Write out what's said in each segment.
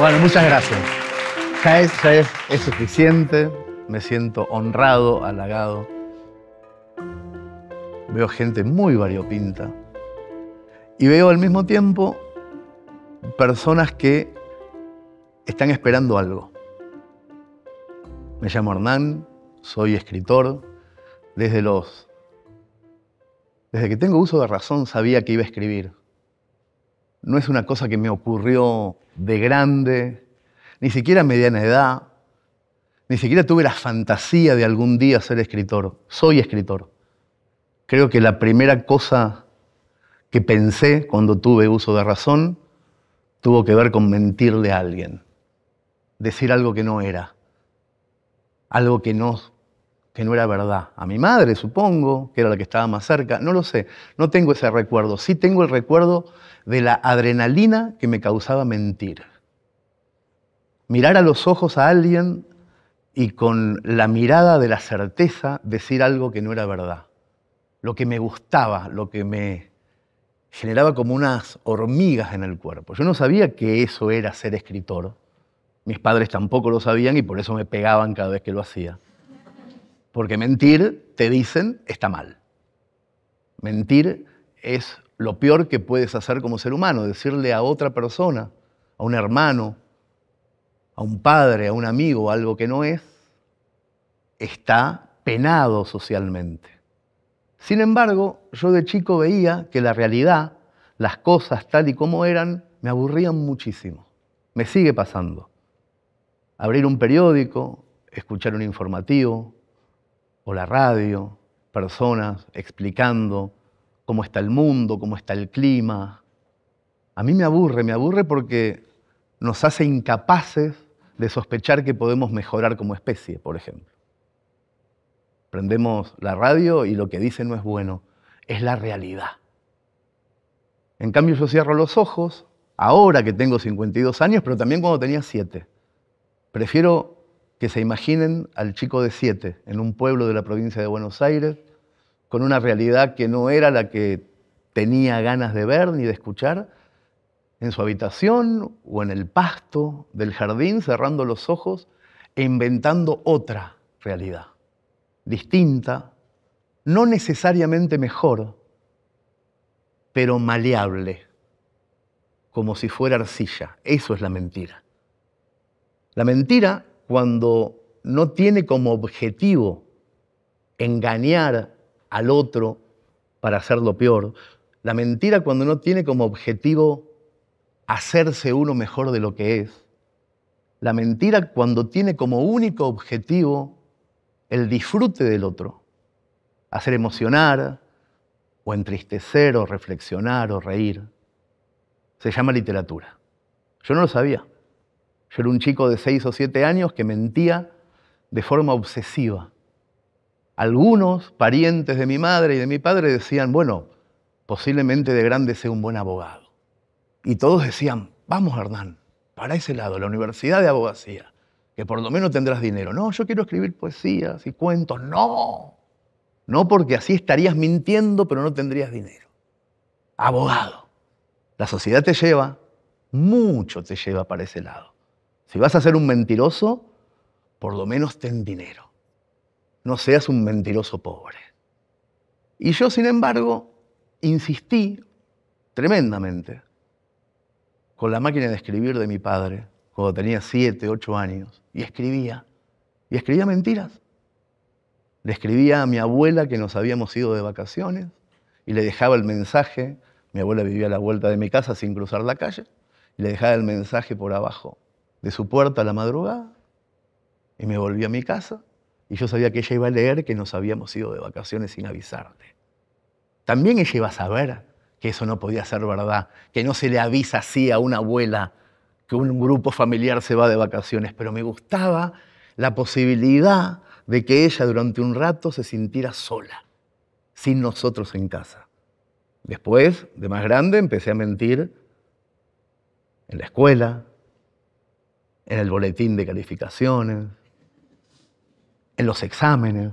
Bueno, muchas gracias. Ya es, es suficiente. Me siento honrado, halagado. Veo gente muy variopinta. Y veo al mismo tiempo personas que están esperando algo. Me llamo Hernán, soy escritor. Desde los. Desde que tengo uso de razón sabía que iba a escribir no es una cosa que me ocurrió de grande, ni siquiera a mediana edad, ni siquiera tuve la fantasía de algún día ser escritor. Soy escritor. Creo que la primera cosa que pensé cuando tuve uso de razón tuvo que ver con mentirle a alguien, decir algo que no era, algo que no, que no era verdad. A mi madre, supongo, que era la que estaba más cerca, no lo sé, no tengo ese recuerdo. Sí tengo el recuerdo de la adrenalina que me causaba mentir. Mirar a los ojos a alguien y con la mirada de la certeza decir algo que no era verdad. Lo que me gustaba, lo que me generaba como unas hormigas en el cuerpo. Yo no sabía que eso era ser escritor. Mis padres tampoco lo sabían y por eso me pegaban cada vez que lo hacía. Porque mentir, te dicen, está mal. Mentir es lo peor que puedes hacer como ser humano, decirle a otra persona, a un hermano, a un padre, a un amigo, algo que no es, está penado socialmente. Sin embargo, yo de chico veía que la realidad, las cosas tal y como eran, me aburrían muchísimo. Me sigue pasando. Abrir un periódico, escuchar un informativo o la radio, personas explicando cómo está el mundo, cómo está el clima. A mí me aburre, me aburre porque nos hace incapaces de sospechar que podemos mejorar como especie, por ejemplo. Prendemos la radio y lo que dice no es bueno, es la realidad. En cambio yo cierro los ojos, ahora que tengo 52 años, pero también cuando tenía 7. Prefiero que se imaginen al chico de 7 en un pueblo de la provincia de Buenos Aires con una realidad que no era la que tenía ganas de ver ni de escuchar, en su habitación o en el pasto del jardín, cerrando los ojos e inventando otra realidad, distinta, no necesariamente mejor, pero maleable, como si fuera arcilla. Eso es la mentira. La mentira cuando no tiene como objetivo engañar al otro para hacerlo peor. La mentira cuando no tiene como objetivo hacerse uno mejor de lo que es. La mentira cuando tiene como único objetivo el disfrute del otro. Hacer emocionar o entristecer o reflexionar o reír. Se llama literatura. Yo no lo sabía. Yo era un chico de seis o siete años que mentía de forma obsesiva. Algunos parientes de mi madre y de mi padre decían, bueno, posiblemente de grande sea un buen abogado. Y todos decían, vamos Hernán, para ese lado, la universidad de abogacía, que por lo menos tendrás dinero. No, yo quiero escribir poesías y cuentos. No, no porque así estarías mintiendo, pero no tendrías dinero. Abogado. La sociedad te lleva, mucho te lleva para ese lado. Si vas a ser un mentiroso, por lo menos ten dinero no seas un mentiroso pobre. Y yo, sin embargo, insistí tremendamente con la máquina de escribir de mi padre cuando tenía siete, ocho años y escribía. Y escribía mentiras. Le escribía a mi abuela que nos habíamos ido de vacaciones y le dejaba el mensaje. Mi abuela vivía a la vuelta de mi casa sin cruzar la calle y le dejaba el mensaje por abajo de su puerta a la madrugada y me volví a mi casa y yo sabía que ella iba a leer que nos habíamos ido de vacaciones sin avisarte. También ella iba a saber que eso no podía ser verdad, que no se le avisa así a una abuela que un grupo familiar se va de vacaciones, pero me gustaba la posibilidad de que ella durante un rato se sintiera sola, sin nosotros en casa. Después, de más grande, empecé a mentir en la escuela, en el boletín de calificaciones, en los exámenes.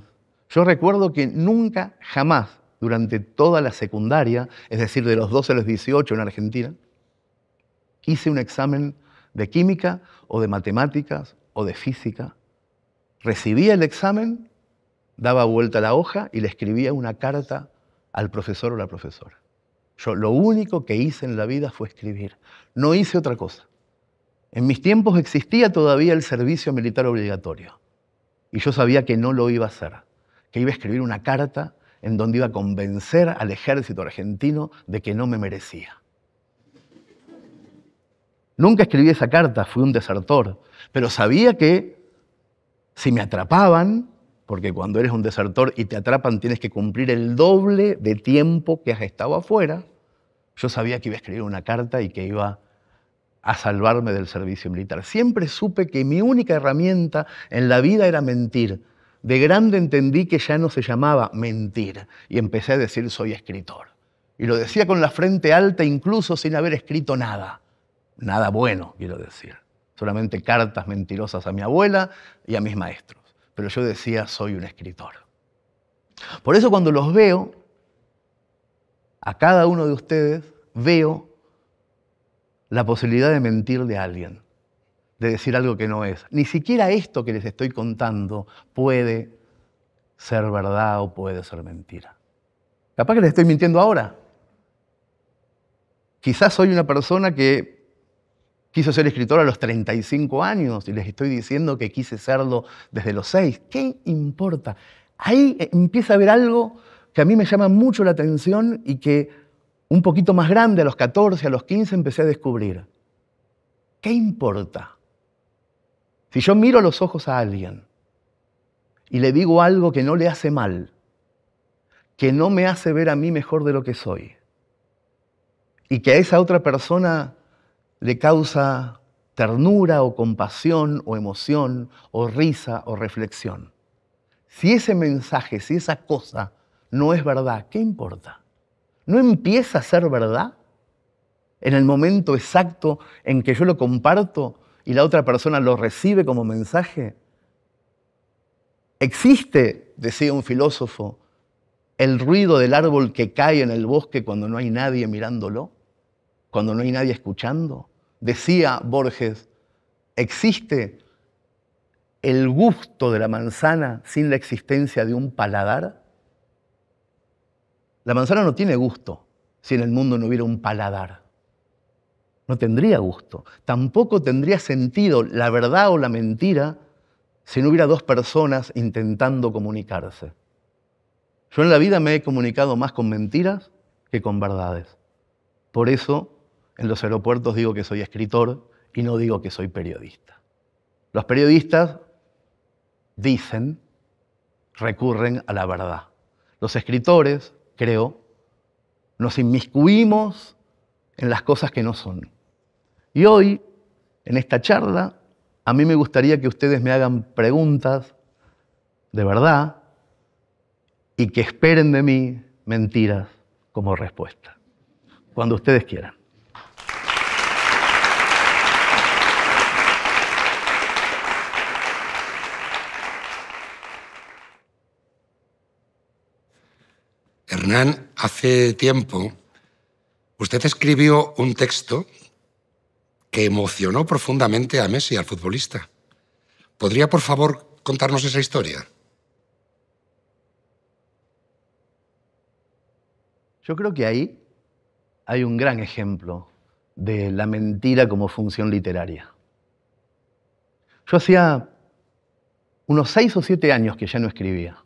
Yo recuerdo que nunca, jamás, durante toda la secundaria, es decir, de los 12 a los 18 en Argentina, hice un examen de química o de matemáticas o de física. Recibía el examen, daba vuelta la hoja y le escribía una carta al profesor o la profesora. Yo lo único que hice en la vida fue escribir. No hice otra cosa. En mis tiempos existía todavía el servicio militar obligatorio. Y yo sabía que no lo iba a hacer, que iba a escribir una carta en donde iba a convencer al ejército argentino de que no me merecía. Nunca escribí esa carta, fui un desertor, pero sabía que si me atrapaban, porque cuando eres un desertor y te atrapan tienes que cumplir el doble de tiempo que has estado afuera, yo sabía que iba a escribir una carta y que iba a salvarme del servicio militar. Siempre supe que mi única herramienta en la vida era mentir. De grande entendí que ya no se llamaba mentir y empecé a decir soy escritor. Y lo decía con la frente alta incluso sin haber escrito nada. Nada bueno, quiero decir. Solamente cartas mentirosas a mi abuela y a mis maestros. Pero yo decía soy un escritor. Por eso cuando los veo, a cada uno de ustedes, veo la posibilidad de mentir de alguien, de decir algo que no es. Ni siquiera esto que les estoy contando puede ser verdad o puede ser mentira. Capaz que les estoy mintiendo ahora. Quizás soy una persona que quiso ser escritor a los 35 años y les estoy diciendo que quise serlo desde los 6. ¿Qué importa? Ahí eh, empieza a haber algo que a mí me llama mucho la atención y que un poquito más grande, a los 14, a los 15, empecé a descubrir, ¿qué importa? Si yo miro a los ojos a alguien y le digo algo que no le hace mal, que no me hace ver a mí mejor de lo que soy, y que a esa otra persona le causa ternura o compasión o emoción o risa o reflexión. Si ese mensaje, si esa cosa no es verdad, ¿qué importa? ¿no empieza a ser verdad en el momento exacto en que yo lo comparto y la otra persona lo recibe como mensaje? Existe, decía un filósofo, el ruido del árbol que cae en el bosque cuando no hay nadie mirándolo, cuando no hay nadie escuchando. Decía Borges, existe el gusto de la manzana sin la existencia de un paladar. La manzana no tiene gusto si en el mundo no hubiera un paladar. No tendría gusto. Tampoco tendría sentido la verdad o la mentira si no hubiera dos personas intentando comunicarse. Yo en la vida me he comunicado más con mentiras que con verdades. Por eso en los aeropuertos digo que soy escritor y no digo que soy periodista. Los periodistas dicen, recurren a la verdad. Los escritores creo, nos inmiscuimos en las cosas que no son. Y hoy, en esta charla, a mí me gustaría que ustedes me hagan preguntas de verdad y que esperen de mí mentiras como respuesta, cuando ustedes quieran. Hernán, hace tiempo usted escribió un texto que emocionó profundamente a Messi, al futbolista. ¿Podría, por favor, contarnos esa historia? Yo creo que ahí hay un gran ejemplo de la mentira como función literaria. Yo hacía unos seis o siete años que ya no escribía.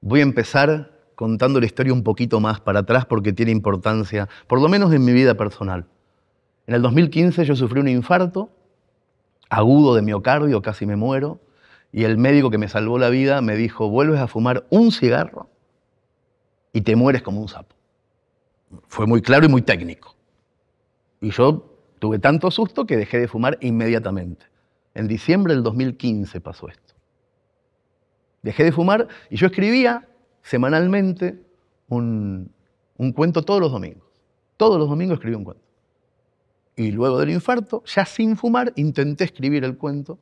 Voy a empezar contando la historia un poquito más para atrás porque tiene importancia, por lo menos en mi vida personal. En el 2015 yo sufrí un infarto agudo de miocardio, casi me muero, y el médico que me salvó la vida me dijo, vuelves a fumar un cigarro y te mueres como un sapo. Fue muy claro y muy técnico. Y yo tuve tanto susto que dejé de fumar inmediatamente. En diciembre del 2015 pasó esto. Dejé de fumar y yo escribía semanalmente un, cuento todos los domingos. Todos los domingos escribí un cuento. Y luego del infarto, ya sin fumar, intenté escribir el cuento.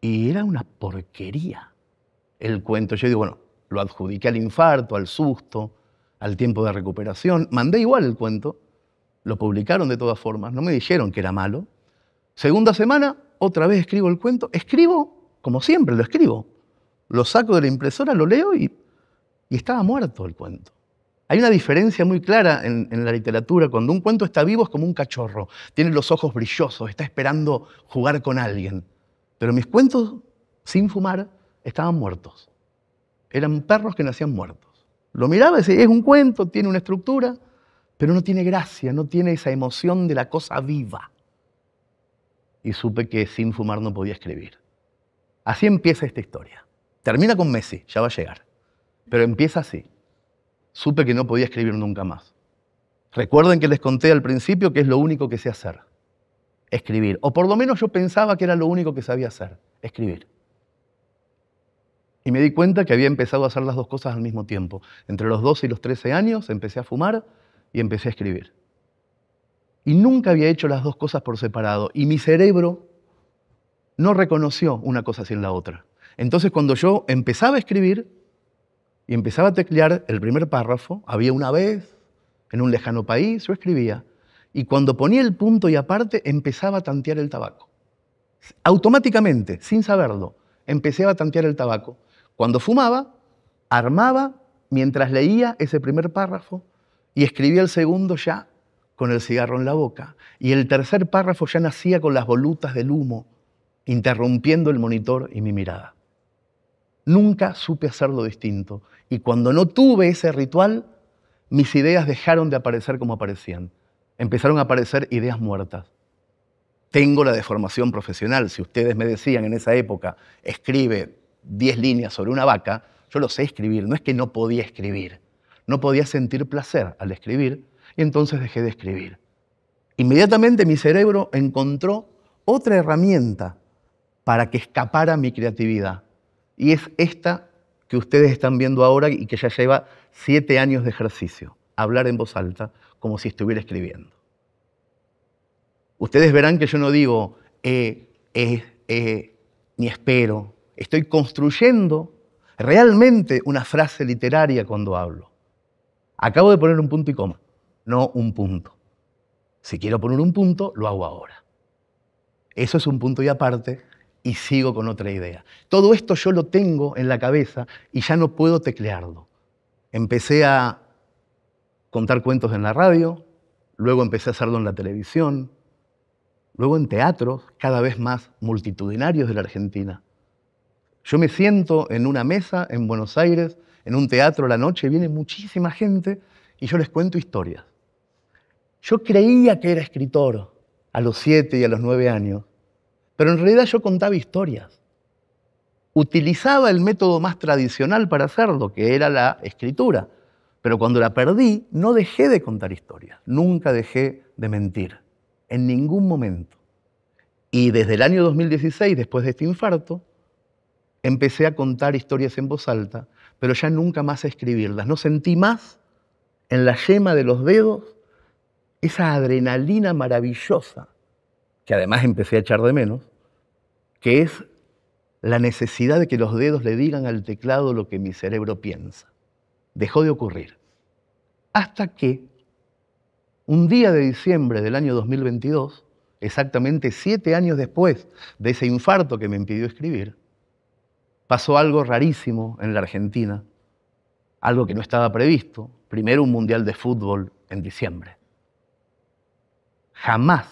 Y era una porquería el cuento. Yo digo, bueno, lo adjudiqué al infarto, al susto, al tiempo de recuperación. Mandé igual el cuento, lo publicaron de todas formas, no me dijeron que era malo. Segunda semana, otra vez escribo el cuento. Escribo, como siempre lo escribo, lo saco de la impresora, lo leo y, estaba muerto el cuento. Hay una diferencia muy clara en, en, la literatura. Cuando un cuento está vivo es como un cachorro, tiene los ojos brillosos, está esperando jugar con alguien. Pero mis cuentos, sin fumar, estaban muertos. Eran perros que nacían muertos. Lo miraba y decía, es un cuento, tiene una estructura, pero no tiene gracia, no tiene esa emoción de la cosa viva. Y supe que sin fumar no podía escribir. Así empieza esta historia. Termina con Messi, ya va a llegar. Pero empieza así. Supe que no podía escribir nunca más. Recuerden que les conté al principio que es lo único que sé hacer. Escribir. O por lo menos yo pensaba que era lo único que sabía hacer. Escribir. Y me di cuenta que había empezado a hacer las dos cosas al mismo tiempo. Entre los 12 y los 13 años empecé a fumar y empecé a escribir. Y nunca había hecho las dos cosas por separado. Y mi cerebro no reconoció una cosa sin la otra. Entonces cuando yo empezaba a escribir y empezaba a teclear el primer párrafo, había una vez, en un lejano país, yo escribía, y cuando ponía el punto y aparte empezaba a tantear el tabaco. Automáticamente, sin saberlo, empecé a tantear el tabaco. Cuando fumaba, armaba mientras leía ese primer párrafo y escribía el segundo ya con el cigarro en la boca. Y el tercer párrafo ya nacía con las volutas del humo, interrumpiendo el monitor y mi mirada. Nunca supe hacerlo distinto. Y cuando no tuve ese ritual, mis ideas dejaron de aparecer como aparecían. Empezaron a aparecer ideas muertas. Tengo la deformación profesional. Si ustedes me decían en esa época, escribe 10 líneas sobre una vaca, yo lo sé escribir. No es que no podía escribir. No podía sentir placer al escribir y entonces dejé de escribir. Inmediatamente mi cerebro encontró otra herramienta para que escapara mi creatividad y es esta que ustedes están viendo ahora y que ya lleva siete años de ejercicio, hablar en voz alta como si estuviera escribiendo. Ustedes verán que yo no digo, eh, eh, eh, ni espero, estoy construyendo realmente una frase literaria cuando hablo. Acabo de poner un punto y coma, no un punto. Si quiero poner un punto, lo hago ahora. Eso es un punto y aparte y sigo con otra idea. Todo esto yo lo tengo en la cabeza y ya no puedo teclearlo. Empecé a contar cuentos en la radio, luego empecé a hacerlo en la televisión, luego en teatros cada vez más multitudinarios de la Argentina. Yo me siento en una mesa en Buenos Aires, en un teatro la noche, viene muchísima gente y yo les cuento historias. Yo creía que era escritor a los siete y a los nueve años, pero en realidad yo contaba historias. Utilizaba el método más tradicional para hacerlo, que era la escritura. Pero cuando la perdí, no dejé de contar historias. Nunca dejé de mentir. En ningún momento. Y desde el año 2016, después de este infarto, empecé a contar historias en voz alta, pero ya nunca más a escribirlas. No sentí más en la yema de los dedos esa adrenalina maravillosa, que además empecé a echar de menos, que es la necesidad de que los dedos le digan al teclado lo que mi cerebro piensa. Dejó de ocurrir. Hasta que, un día de diciembre del año 2022, exactamente siete años después de ese infarto que me impidió escribir, pasó algo rarísimo en la Argentina, algo que no estaba previsto. Primero un mundial de fútbol en diciembre. Jamás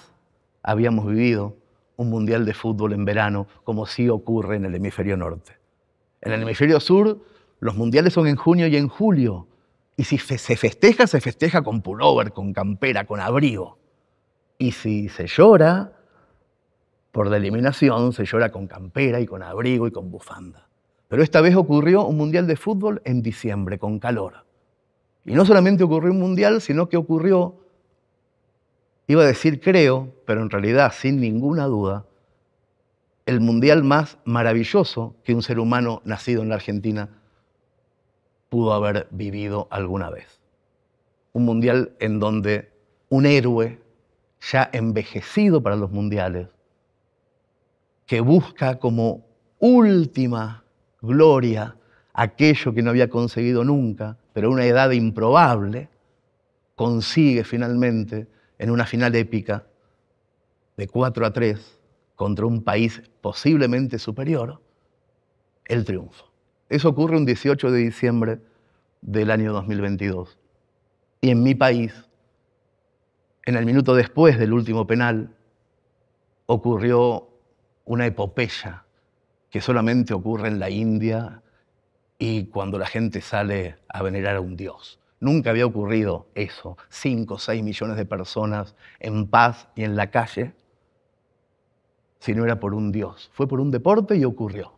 habíamos vivido un mundial de fútbol en verano, como sí ocurre en el hemisferio norte. En el hemisferio sur, los mundiales son en junio y en julio. Y si se festeja, se festeja con pullover, con campera, con abrigo. Y si se llora, por la eliminación, se llora con campera y con abrigo y con bufanda. Pero esta vez ocurrió un mundial de fútbol en diciembre, con calor. Y no solamente ocurrió un mundial, sino que ocurrió Iba a decir creo, pero en realidad, sin ninguna duda, el mundial más maravilloso que un ser humano nacido en la Argentina pudo haber vivido alguna vez. Un mundial en donde un héroe ya envejecido para los mundiales, que busca como última gloria aquello que no había conseguido nunca, pero a una edad improbable, consigue finalmente en una final épica de 4 a 3 contra un país posiblemente superior, el triunfo. Eso ocurre un 18 de diciembre del año 2022. Y en mi país, en el minuto después del último penal, ocurrió una epopeya que solamente ocurre en la India y cuando la gente sale a venerar a un dios. Nunca había ocurrido eso, 5 o 6 millones de personas en paz y en la calle, si no era por un Dios. Fue por un deporte y ocurrió.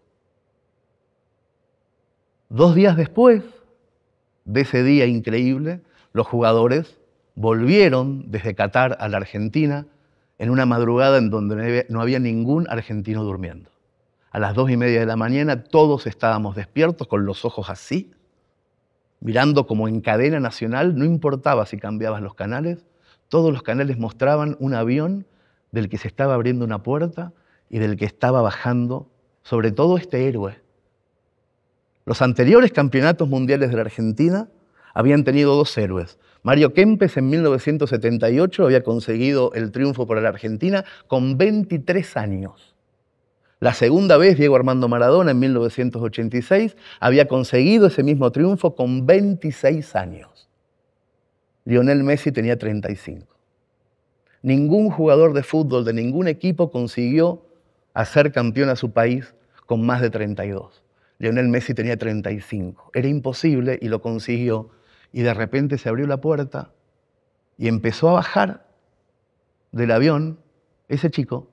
Dos días después de ese día increíble, los jugadores volvieron desde Qatar a la Argentina en una madrugada en donde no había ningún argentino durmiendo. A las dos y media de la mañana todos estábamos despiertos con los ojos así, mirando como en cadena nacional, no importaba si cambiabas los canales, todos los canales mostraban un avión del que se estaba abriendo una puerta y del que estaba bajando, sobre todo este héroe. Los anteriores campeonatos mundiales de la Argentina habían tenido dos héroes. Mario Kempes en 1978 había conseguido el triunfo para la Argentina con 23 años. La segunda vez, Diego Armando Maradona, en 1986, había conseguido ese mismo triunfo con 26 años. Lionel Messi tenía 35. Ningún jugador de fútbol de ningún equipo consiguió hacer campeón a su país con más de 32. Lionel Messi tenía 35. Era imposible y lo consiguió. Y de repente se abrió la puerta y empezó a bajar del avión ese chico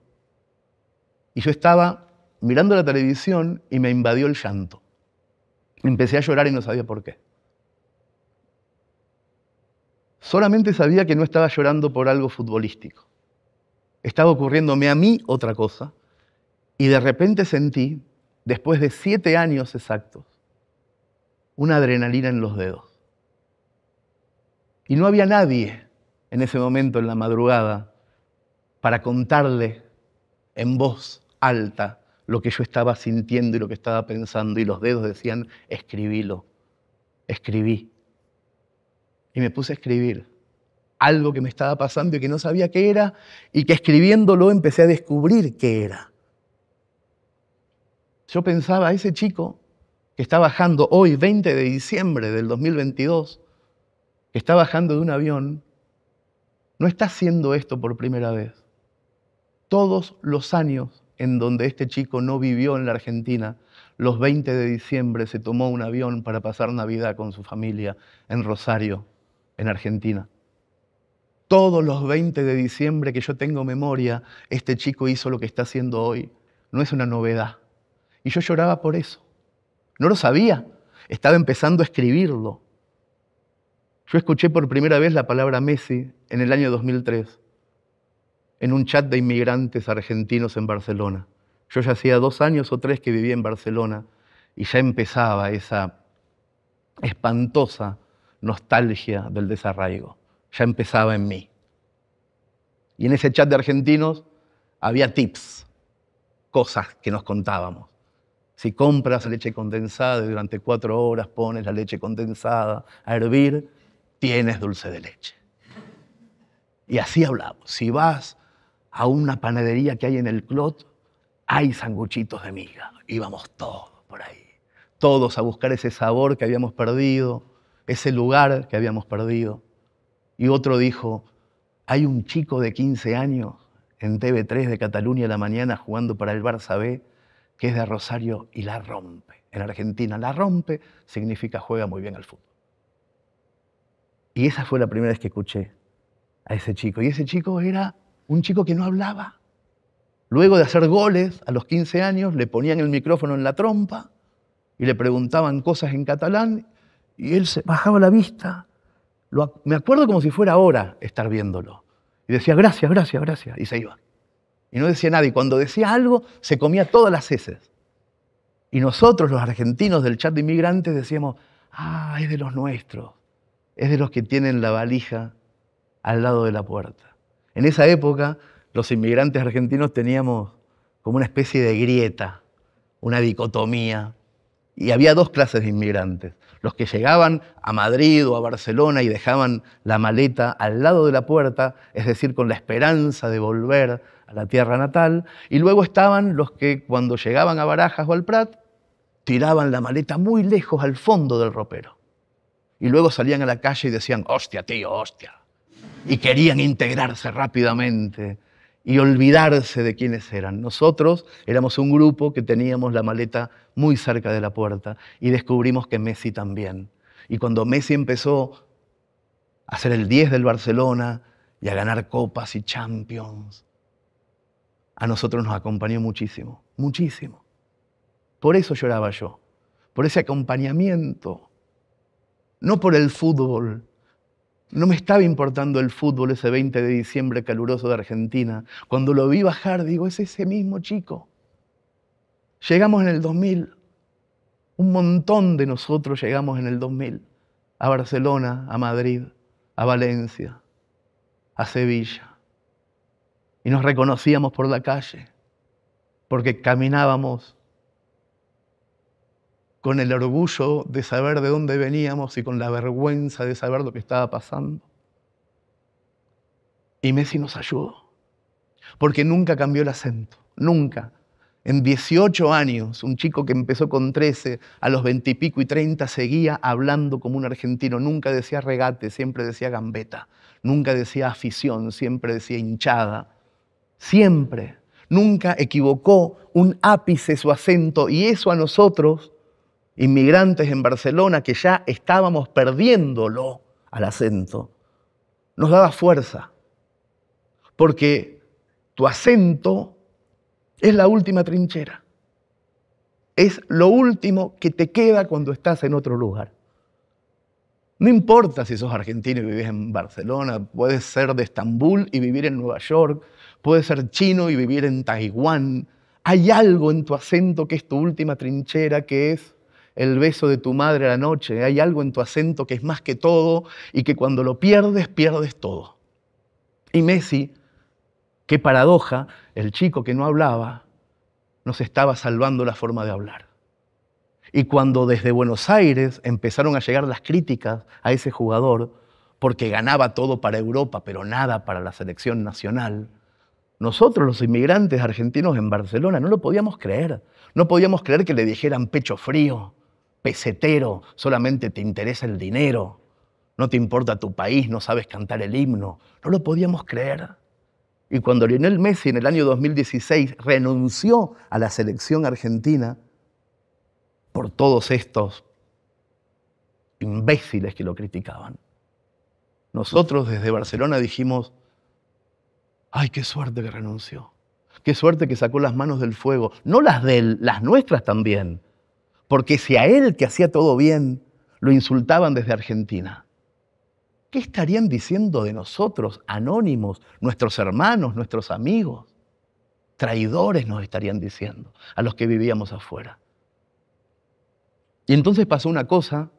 y yo estaba mirando la televisión y me invadió el llanto. Empecé a llorar y no sabía por qué. Solamente sabía que no estaba llorando por algo futbolístico. Estaba ocurriéndome a mí otra cosa y de repente sentí, después de siete años exactos, una adrenalina en los dedos. Y no había nadie en ese momento, en la madrugada, para contarle en voz alta lo que yo estaba sintiendo y lo que estaba pensando, y los dedos decían, escribilo, escribí. Y me puse a escribir algo que me estaba pasando y que no sabía qué era, y que escribiéndolo empecé a descubrir qué era. Yo pensaba, ese chico que está bajando hoy, 20 de diciembre del 2022, que está bajando de un avión, no está haciendo esto por primera vez. Todos los años en donde este chico no vivió en la Argentina, los 20 de diciembre se tomó un avión para pasar Navidad con su familia en Rosario, en Argentina. Todos los 20 de diciembre que yo tengo memoria, este chico hizo lo que está haciendo hoy. No es una novedad. Y yo lloraba por eso. No lo sabía. Estaba empezando a escribirlo. Yo escuché por primera vez la palabra Messi en el año 2003 en un chat de inmigrantes argentinos en Barcelona. Yo ya hacía dos años o tres que vivía en Barcelona y ya empezaba esa espantosa nostalgia del desarraigo. Ya empezaba en mí. Y en ese chat de argentinos había tips, cosas que nos contábamos. Si compras leche condensada y durante cuatro horas pones la leche condensada a hervir, tienes dulce de leche. Y así hablamos. Si vas a una panadería que hay en el Clot, hay sanguchitos de miga. Íbamos todos por ahí, todos a buscar ese sabor que habíamos perdido, ese lugar que habíamos perdido. Y otro dijo, hay un chico de 15 años en TV3 de Cataluña la mañana jugando para el Barça B, que es de Rosario y la rompe. En Argentina la rompe significa juega muy bien al fútbol. Y esa fue la primera vez que escuché a ese chico. Y ese chico era un chico que no hablaba. Luego de hacer goles a los 15 años, le ponían el micrófono en la trompa y le preguntaban cosas en catalán y él se bajaba la vista. me acuerdo como si fuera ahora estar viéndolo. Y decía, gracias, gracias, gracias. Y se iba. Y no decía nada. Y cuando decía algo, se comía todas las heces. Y nosotros, los argentinos del chat de inmigrantes, decíamos, ah, es de los nuestros. Es de los que tienen la valija al lado de la puerta. En esa época, los inmigrantes argentinos teníamos como una especie de grieta, una dicotomía. Y había dos clases de inmigrantes. Los que llegaban a Madrid o a Barcelona y dejaban la maleta al lado de la puerta, es decir, con la esperanza de volver a la tierra natal. Y luego estaban los que cuando llegaban a Barajas o al Prat, tiraban la maleta muy lejos al fondo del ropero. Y luego salían a la calle y decían, hostia, tío, hostia y querían integrarse rápidamente y olvidarse de quiénes eran. Nosotros éramos un grupo que teníamos la maleta muy cerca de la puerta y descubrimos que Messi también. Y cuando Messi empezó a ser el 10 del Barcelona y a ganar copas y champions, a nosotros nos acompañó muchísimo, muchísimo. Por eso lloraba yo, por ese acompañamiento, no por el fútbol, no me estaba importando el fútbol ese 20 de diciembre caluroso de Argentina. Cuando lo vi bajar, digo, es ese mismo chico. Llegamos en el 2000. Un montón de nosotros llegamos en el 2000. A Barcelona, a Madrid, a Valencia, a Sevilla. Y nos reconocíamos por la calle, porque caminábamos con el orgullo de saber de dónde veníamos y con la vergüenza de saber lo que estaba pasando. Y Messi nos ayudó, porque nunca cambió el acento, nunca. En 18 años, un chico que empezó con 13, a los 20 y pico y 30, seguía hablando como un argentino. Nunca decía regate, siempre decía gambeta. Nunca decía afición, siempre decía hinchada. Siempre. Nunca equivocó un ápice su acento. Y eso a nosotros inmigrantes en Barcelona que ya estábamos perdiéndolo al acento, nos daba fuerza, porque tu acento es la última trinchera, es lo último que te queda cuando estás en otro lugar. No importa si sos argentino y vivís en Barcelona, puedes ser de Estambul y vivir en Nueva York, puedes ser chino y vivir en Taiwán. Hay algo en tu acento que es tu última trinchera, que es el beso de tu madre a la noche. Hay algo en tu acento que es más que todo y que cuando lo pierdes, pierdes todo. Y Messi, qué paradoja, el chico que no hablaba, nos estaba salvando la forma de hablar. Y cuando desde Buenos Aires empezaron a llegar las críticas a ese jugador, porque ganaba todo para Europa, pero nada para la selección nacional, nosotros los inmigrantes argentinos en Barcelona no lo podíamos creer. No podíamos creer que le dijeran pecho frío, pesetero, solamente te interesa el dinero, no te importa tu país, no sabes cantar el himno. No lo podíamos creer. Y cuando Lionel Messi en el año 2016 renunció a la selección argentina por todos estos imbéciles que lo criticaban, nosotros desde Barcelona dijimos, ay, qué suerte que renunció, qué suerte que sacó las manos del fuego, no las de él, las nuestras también, porque si a él que hacía todo bien lo insultaban desde Argentina, ¿qué estarían diciendo de nosotros, anónimos, nuestros hermanos, nuestros amigos? Traidores nos estarían diciendo a los que vivíamos afuera. Y entonces pasó una cosa,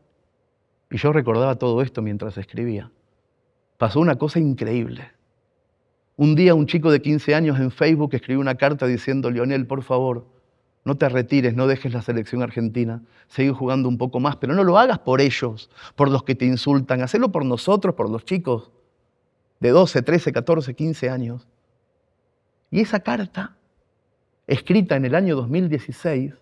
y yo recordaba todo esto mientras escribía, pasó una cosa increíble. Un día un chico de 15 años en Facebook escribió una carta diciendo, Lionel, por favor, no te retires, no dejes la selección argentina, sigue jugando un poco más, pero no lo hagas por ellos, por los que te insultan, hacelo por nosotros, por los chicos de 12, 13, 14, 15 años. Y esa carta, escrita en el año 2016,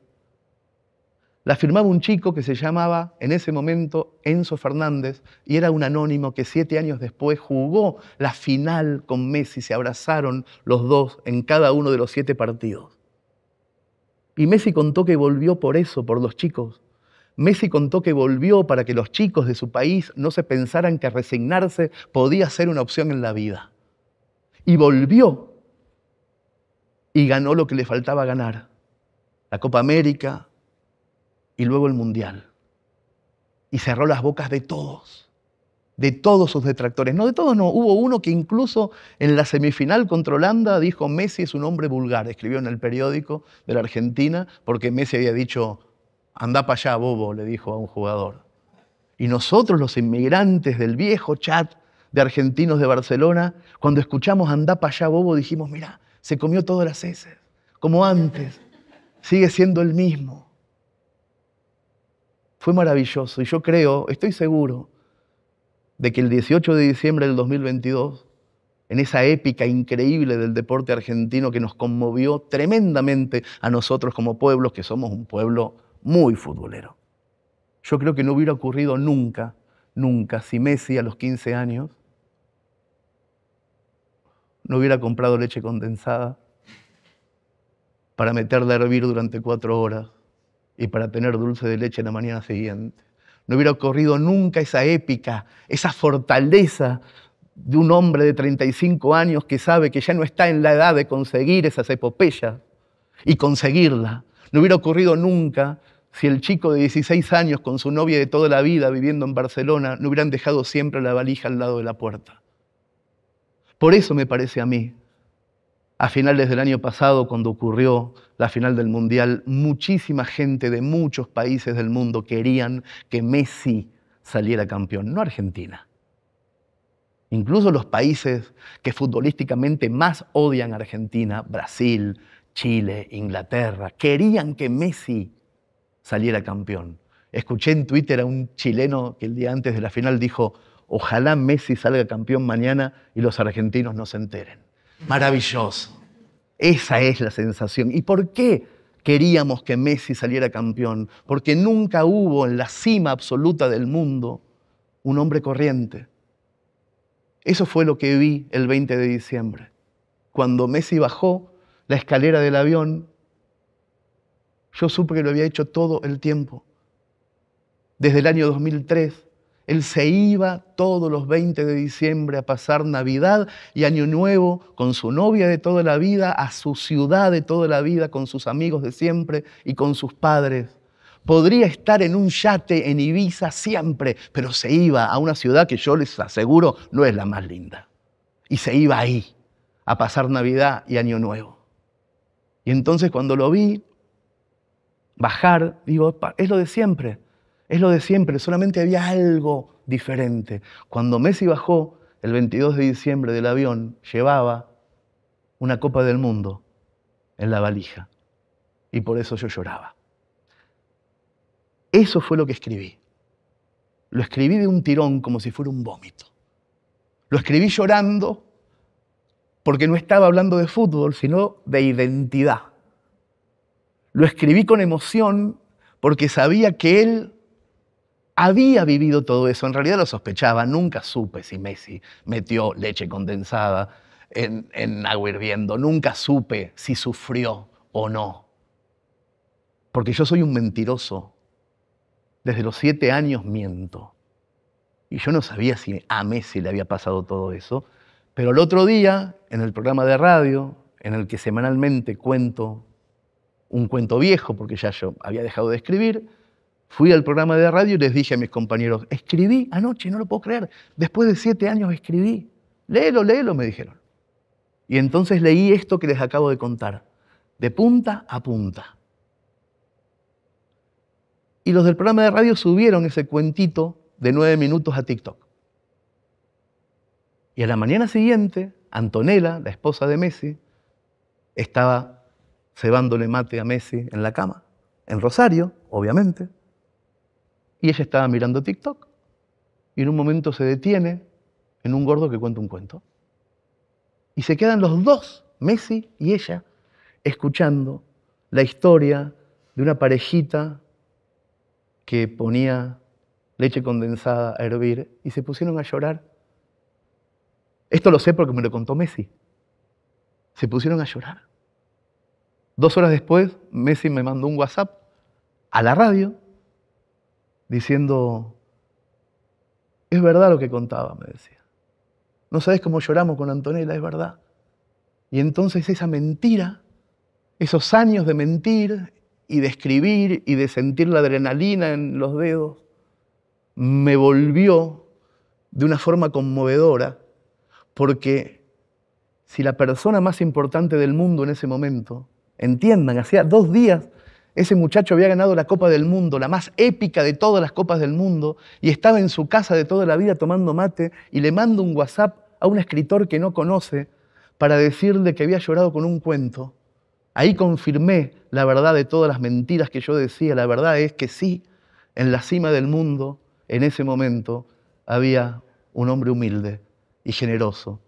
la firmaba un chico que se llamaba en ese momento Enzo Fernández y era un anónimo que siete años después jugó la final con Messi, se abrazaron los dos en cada uno de los siete partidos. Y Messi contó que volvió por eso, por los chicos. Messi contó que volvió para que los chicos de su país no se pensaran que resignarse podía ser una opción en la vida. Y volvió y ganó lo que le faltaba ganar, la Copa América y luego el Mundial. Y cerró las bocas de todos de todos sus detractores. No de todos, no. Hubo uno que incluso en la semifinal contra Holanda dijo Messi es un hombre vulgar. Escribió en el periódico de la Argentina porque Messi había dicho, anda para allá, bobo, le dijo a un jugador. Y nosotros, los inmigrantes del viejo chat de argentinos de Barcelona, cuando escuchamos anda para allá, bobo, dijimos, mira, se comió todas las heces, como antes, sigue siendo el mismo. Fue maravilloso y yo creo, estoy seguro, de que el 18 de diciembre del 2022, en esa épica increíble del deporte argentino que nos conmovió tremendamente a nosotros como pueblos, que somos un pueblo muy futbolero. Yo creo que no hubiera ocurrido nunca, nunca, si Messi a los 15 años no hubiera comprado leche condensada para meterla a hervir durante cuatro horas y para tener dulce de leche la mañana siguiente no hubiera ocurrido nunca esa épica, esa fortaleza de un hombre de 35 años que sabe que ya no está en la edad de conseguir esas epopeyas y conseguirla. No hubiera ocurrido nunca si el chico de 16 años con su novia de toda la vida viviendo en Barcelona no hubieran dejado siempre la valija al lado de la puerta. Por eso me parece a mí a finales del año pasado, cuando ocurrió la final del Mundial, muchísima gente de muchos países del mundo querían que Messi saliera campeón, no Argentina. Incluso los países que futbolísticamente más odian a Argentina, Brasil, Chile, Inglaterra, querían que Messi saliera campeón. Escuché en Twitter a un chileno que el día antes de la final dijo, ojalá Messi salga campeón mañana y los argentinos no se enteren. Maravilloso. Esa es la sensación. ¿Y por qué queríamos que Messi saliera campeón? Porque nunca hubo en la cima absoluta del mundo un hombre corriente. Eso fue lo que vi el 20 de diciembre. Cuando Messi bajó la escalera del avión, yo supe que lo había hecho todo el tiempo. Desde el año 2003 él se iba todos los 20 de diciembre a pasar Navidad y Año Nuevo con su novia de toda la vida, a su ciudad de toda la vida, con sus amigos de siempre y con sus padres. Podría estar en un yate en Ibiza siempre, pero se iba a una ciudad que yo les aseguro no es la más linda. Y se iba ahí a pasar Navidad y Año Nuevo. Y entonces cuando lo vi bajar, digo, es lo de siempre es lo de siempre, solamente había algo diferente. Cuando Messi bajó el 22 de diciembre del avión, llevaba una Copa del Mundo en la valija. Y por eso yo lloraba. Eso fue lo que escribí. Lo escribí de un tirón como si fuera un vómito. Lo escribí llorando porque no estaba hablando de fútbol, sino de identidad. Lo escribí con emoción porque sabía que él había vivido todo eso, en realidad lo sospechaba, nunca supe si Messi metió leche condensada en, agua hirviendo, nunca supe si sufrió o no. Porque yo soy un mentiroso. Desde los siete años miento. Y yo no sabía si a Messi le había pasado todo eso. Pero el otro día, en el programa de radio, en el que semanalmente cuento un cuento viejo, porque ya yo había dejado de escribir, Fui al programa de radio y les dije a mis compañeros, escribí anoche, no lo puedo creer, después de siete años escribí. Léelo, léelo, me dijeron. Y entonces leí esto que les acabo de contar, de punta a punta. Y los del programa de radio subieron ese cuentito de nueve minutos a TikTok. Y a la mañana siguiente, Antonella, la esposa de Messi, estaba cebándole mate a Messi en la cama, en Rosario, obviamente. Y ella estaba mirando TikTok y en un momento se detiene en un gordo que cuenta un cuento. Y se quedan los dos, Messi y ella, escuchando la historia de una parejita que ponía leche condensada a hervir y se pusieron a llorar. Esto lo sé porque me lo contó Messi. Se pusieron a llorar. Dos horas después, Messi me mandó un WhatsApp a la radio diciendo, es verdad lo que contaba, me decía. No sabes cómo lloramos con Antonella, es verdad. Y entonces esa mentira, esos años de mentir y de escribir y de sentir la adrenalina en los dedos, me volvió de una forma conmovedora, porque si la persona más importante del mundo en ese momento, entiendan, hacía dos días ese muchacho había ganado la Copa del Mundo, la más épica de todas las copas del mundo, y estaba en su casa de toda la vida tomando mate y le mando un WhatsApp a un escritor que no conoce para decirle que había llorado con un cuento. Ahí confirmé la verdad de todas las mentiras que yo decía. La verdad es que sí, en la cima del mundo, en ese momento, había un hombre humilde y generoso,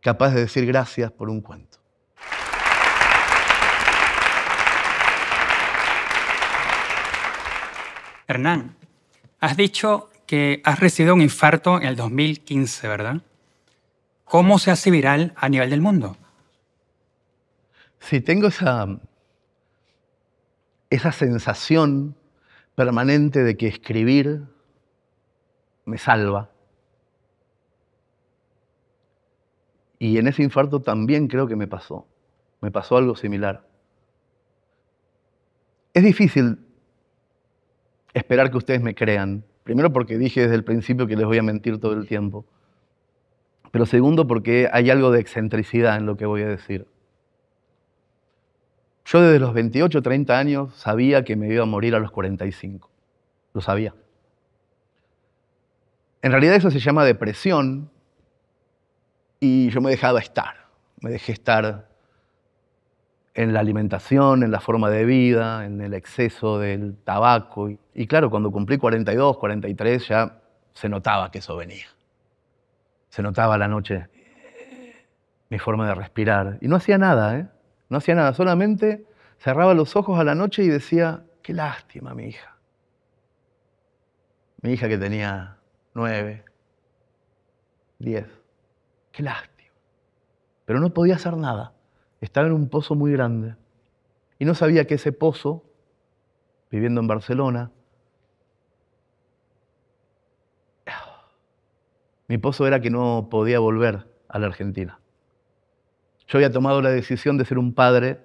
capaz de decir gracias por un cuento. Hernán, has dicho que has recibido un infarto en el 2015, ¿verdad? ¿Cómo se hace viral a nivel del mundo? Sí, tengo esa, esa sensación permanente de que escribir me salva. Y en ese infarto también creo que me pasó. Me pasó algo similar. Es difícil esperar que ustedes me crean. Primero porque dije desde el principio que les voy a mentir todo el tiempo. Pero segundo porque hay algo de excentricidad en lo que voy a decir. Yo desde los 28, o 30 años sabía que me iba a morir a los 45. Lo sabía. En realidad eso se llama depresión y yo me dejaba estar. Me dejé estar en la alimentación, en la forma de vida, en el exceso del tabaco. Y, claro, cuando cumplí 42, 43 ya se notaba que eso venía. Se notaba la noche mi forma de respirar. Y no hacía nada, ¿eh? No hacía nada, solamente cerraba los ojos a la noche y decía, qué lástima, mi hija. Mi hija que tenía nueve, diez, qué lástima. Pero no podía hacer nada estaba en un pozo muy grande y no sabía que ese pozo, viviendo en Barcelona, mi pozo era que no podía volver a la Argentina. Yo había tomado la decisión de ser un padre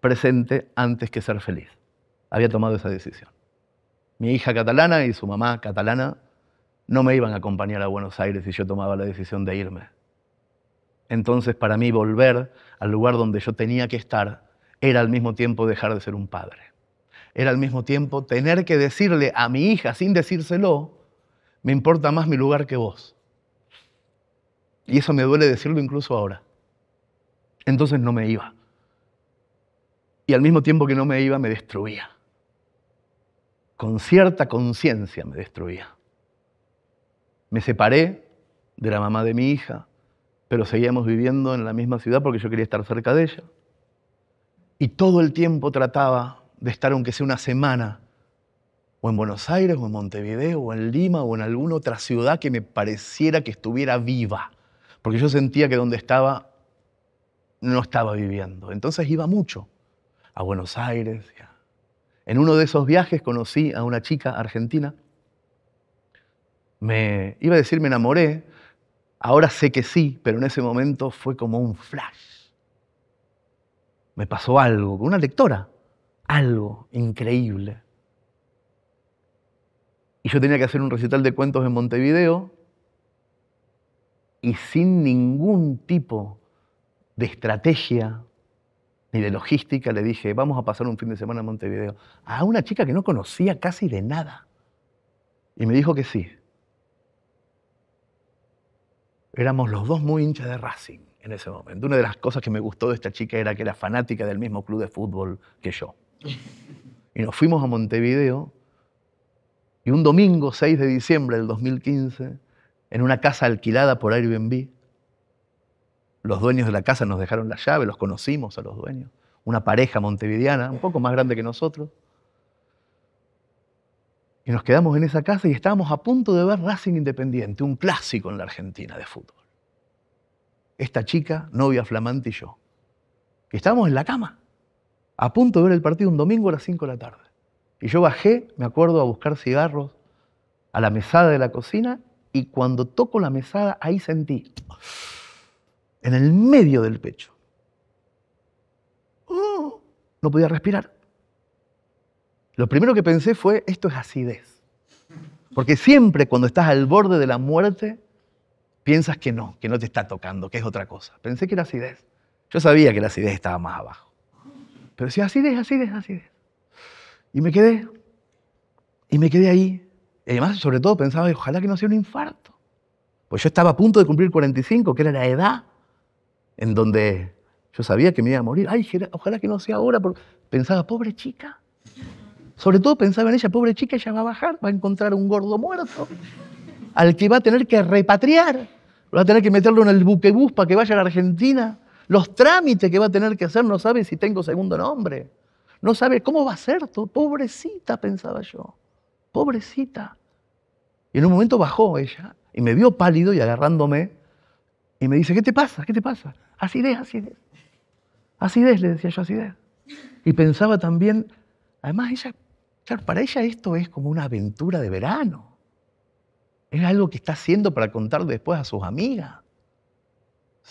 presente antes que ser feliz. Había tomado esa decisión. Mi hija catalana y su mamá catalana no me iban a acompañar a Buenos Aires si yo tomaba la decisión de irme. Entonces para mí volver al lugar donde yo tenía que estar era al mismo tiempo dejar de ser un padre. Era al mismo tiempo tener que decirle a mi hija sin decírselo, me importa más mi lugar que vos. Y eso me duele decirlo incluso ahora. Entonces no me iba. Y al mismo tiempo que no me iba, me destruía. Con cierta conciencia me destruía. Me separé de la mamá de mi hija, pero seguíamos viviendo en la misma ciudad porque yo quería estar cerca de ella. Y todo el tiempo trataba de estar, aunque sea una semana, o en Buenos Aires, o en Montevideo, o en Lima, o en alguna otra ciudad que me pareciera que estuviera viva, porque yo sentía que donde estaba no estaba viviendo. Entonces iba mucho a Buenos Aires. En uno de esos viajes conocí a una chica argentina. Me iba a decir me enamoré, Ahora sé que sí, pero en ese momento fue como un flash. Me pasó algo, con una lectora, algo increíble. Y yo tenía que hacer un recital de cuentos en Montevideo y sin ningún tipo de estrategia ni de logística le dije, vamos a pasar un fin de semana en Montevideo, a una chica que no conocía casi de nada. Y me dijo que sí éramos los dos muy hinchas de Racing en ese momento. Una de las cosas que me gustó de esta chica era que era fanática del mismo club de fútbol que yo. Y nos fuimos a Montevideo y un domingo 6 de diciembre del 2015, en una casa alquilada por Airbnb, los dueños de la casa nos dejaron la llave, los conocimos a los dueños, una pareja montevideana, un poco más grande que nosotros. Y nos quedamos en esa casa y estábamos a punto de ver Racing Independiente, un clásico en la Argentina de fútbol esta chica, novia flamante y yo, que estábamos en la cama, a punto de ver el partido un domingo a las 5 de la tarde. Y yo bajé, me acuerdo, a buscar cigarros a la mesada de la cocina y cuando toco la mesada, ahí sentí, en el medio del pecho, ¡Oh! no podía respirar. Lo primero que pensé fue, esto es acidez. Porque siempre cuando estás al borde de la muerte, piensas que no, que no te está tocando, que es otra cosa. Pensé que era acidez. Yo sabía que la acidez estaba más abajo. Pero decía, acidez, acidez, acidez. Y me quedé. Y me quedé ahí. Y además, sobre todo, pensaba, ojalá que no sea un infarto. Pues yo estaba a punto de cumplir 45, que era la edad en donde yo sabía que me iba a morir. Ay, ojalá que no sea ahora. Porque... Pensaba, pobre chica. Sobre todo pensaba en ella, pobre chica, ella va a bajar, va a encontrar un gordo muerto al que va a tener que repatriar, va a tener que meterlo en el buquebús para que vaya a la Argentina, los trámites que va a tener que hacer, no sabe si tengo segundo nombre, no sabe cómo va a ser todo, pobrecita, pensaba yo, pobrecita. Y en un momento bajó ella y me vio pálido y agarrándome y me dice, ¿qué te pasa? ¿Qué te pasa? Así es, así es. Así es, le decía yo, así es. Y pensaba también, además ella, para ella esto es como una aventura de verano. Es algo que está haciendo para contar después a sus amigas.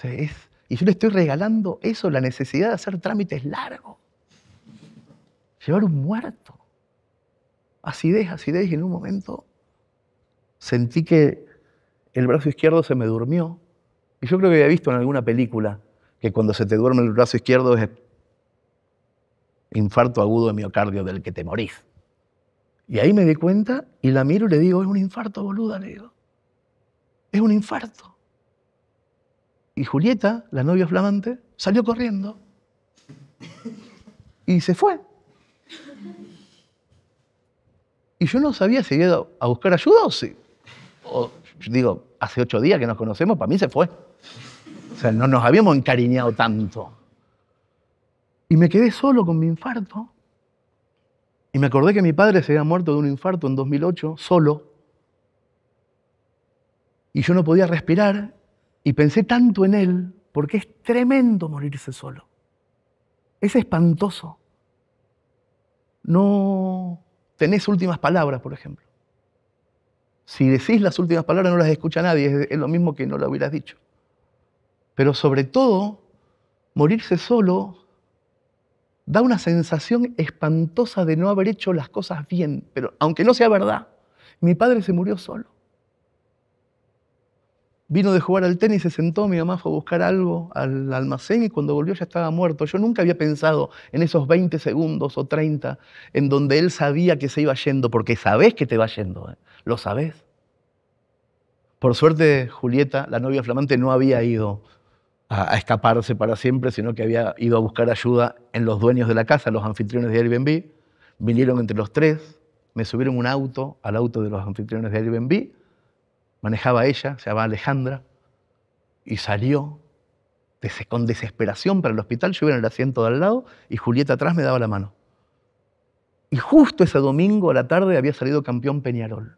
y yo le estoy regalando eso, la necesidad de hacer trámites largos. Llevar un muerto. Acidez, acidez, y en un momento sentí que el brazo izquierdo se me durmió. Y yo creo que había visto en alguna película que cuando se te duerme el brazo izquierdo es infarto agudo de miocardio del que te morís. Y ahí me di cuenta y la miro y le digo, es un infarto, boluda, le digo. Es un infarto. Y Julieta, la novia flamante, salió corriendo y se fue. Y yo no sabía si iba a buscar ayuda o si. O, digo, hace ocho días que nos conocemos, para mí se fue. O sea, no nos habíamos encariñado tanto. Y me quedé solo con mi infarto. Y me acordé que mi padre se había muerto de un infarto en 2008, solo. Y yo no podía respirar y pensé tanto en él, porque es tremendo morirse solo. Es espantoso. No tenés últimas palabras, por ejemplo. Si decís las últimas palabras no las escucha nadie, es lo mismo que no lo hubieras dicho. Pero sobre todo, morirse solo da una sensación espantosa de no haber hecho las cosas bien. Pero aunque no sea verdad, mi padre se murió solo. Vino de jugar al tenis, se sentó, mi mamá fue a buscar algo al almacén y cuando volvió ya estaba muerto. Yo nunca había pensado en esos 20 segundos o 30 en donde él sabía que se iba yendo, porque sabés que te va yendo, ¿eh? lo sabés. Por suerte, Julieta, la novia flamante, no había ido a, escaparse para siempre, sino que había ido a buscar ayuda en los dueños de la casa, los anfitriones de Airbnb. Vinieron entre los tres, me subieron un auto al auto de los anfitriones de Airbnb, manejaba ella, se llamaba Alejandra, y salió con desesperación para el hospital. Yo iba en el asiento de al lado y Julieta atrás me daba la mano. Y justo ese domingo a la tarde había salido campeón Peñarol,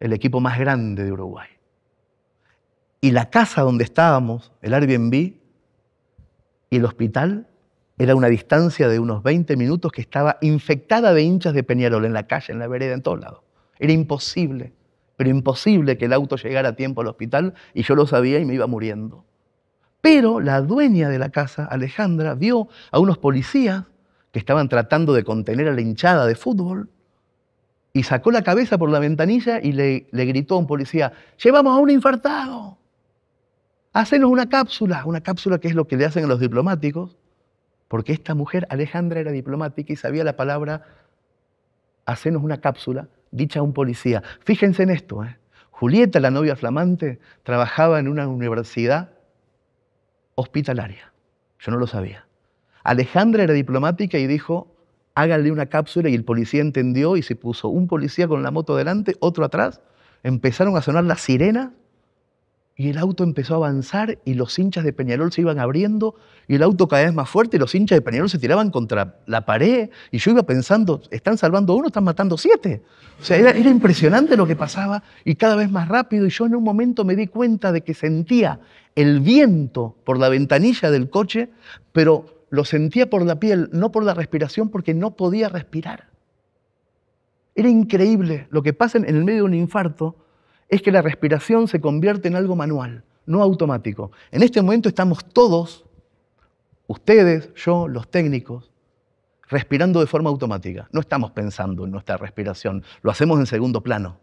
el equipo más grande de Uruguay. Y la casa donde estábamos, el Airbnb y el hospital, era una distancia de unos 20 minutos que estaba infectada de hinchas de Peñarol en la calle, en la vereda, en todos lados. Era imposible, pero imposible que el auto llegara a tiempo al hospital y yo lo sabía y me iba muriendo. Pero la dueña de la casa, Alejandra, vio a unos policías que estaban tratando de contener a la hinchada de fútbol y sacó la cabeza por la ventanilla y le, gritó a un policía, llevamos a un infartado. Hacenos una cápsula, una cápsula que es lo que le hacen a los diplomáticos, porque esta mujer, Alejandra, era diplomática y sabía la palabra, hacenos una cápsula, dicha a un policía. Fíjense en esto, ¿eh? Julieta, la novia flamante, trabajaba en una universidad hospitalaria. Yo no lo sabía. Alejandra era diplomática y dijo, háganle una cápsula y el policía entendió y se puso un policía con la moto delante, otro atrás. Empezaron a sonar las sirenas y el auto empezó a avanzar y los hinchas de Peñarol se iban abriendo y el auto cada vez más fuerte y los hinchas de Peñarol se tiraban contra la pared y yo iba pensando, están salvando uno, están matando siete. O sea, era, era impresionante lo que pasaba y cada vez más rápido y yo en un momento me di cuenta de que sentía el viento por la ventanilla del coche, pero lo sentía por la piel, no por la respiración porque no podía respirar. Era increíble lo que pasa en el medio de un infarto es que la respiración se convierte en algo manual, no automático. En este momento estamos todos, ustedes, yo, los técnicos, respirando de forma automática. No estamos pensando en nuestra respiración, lo hacemos en segundo plano.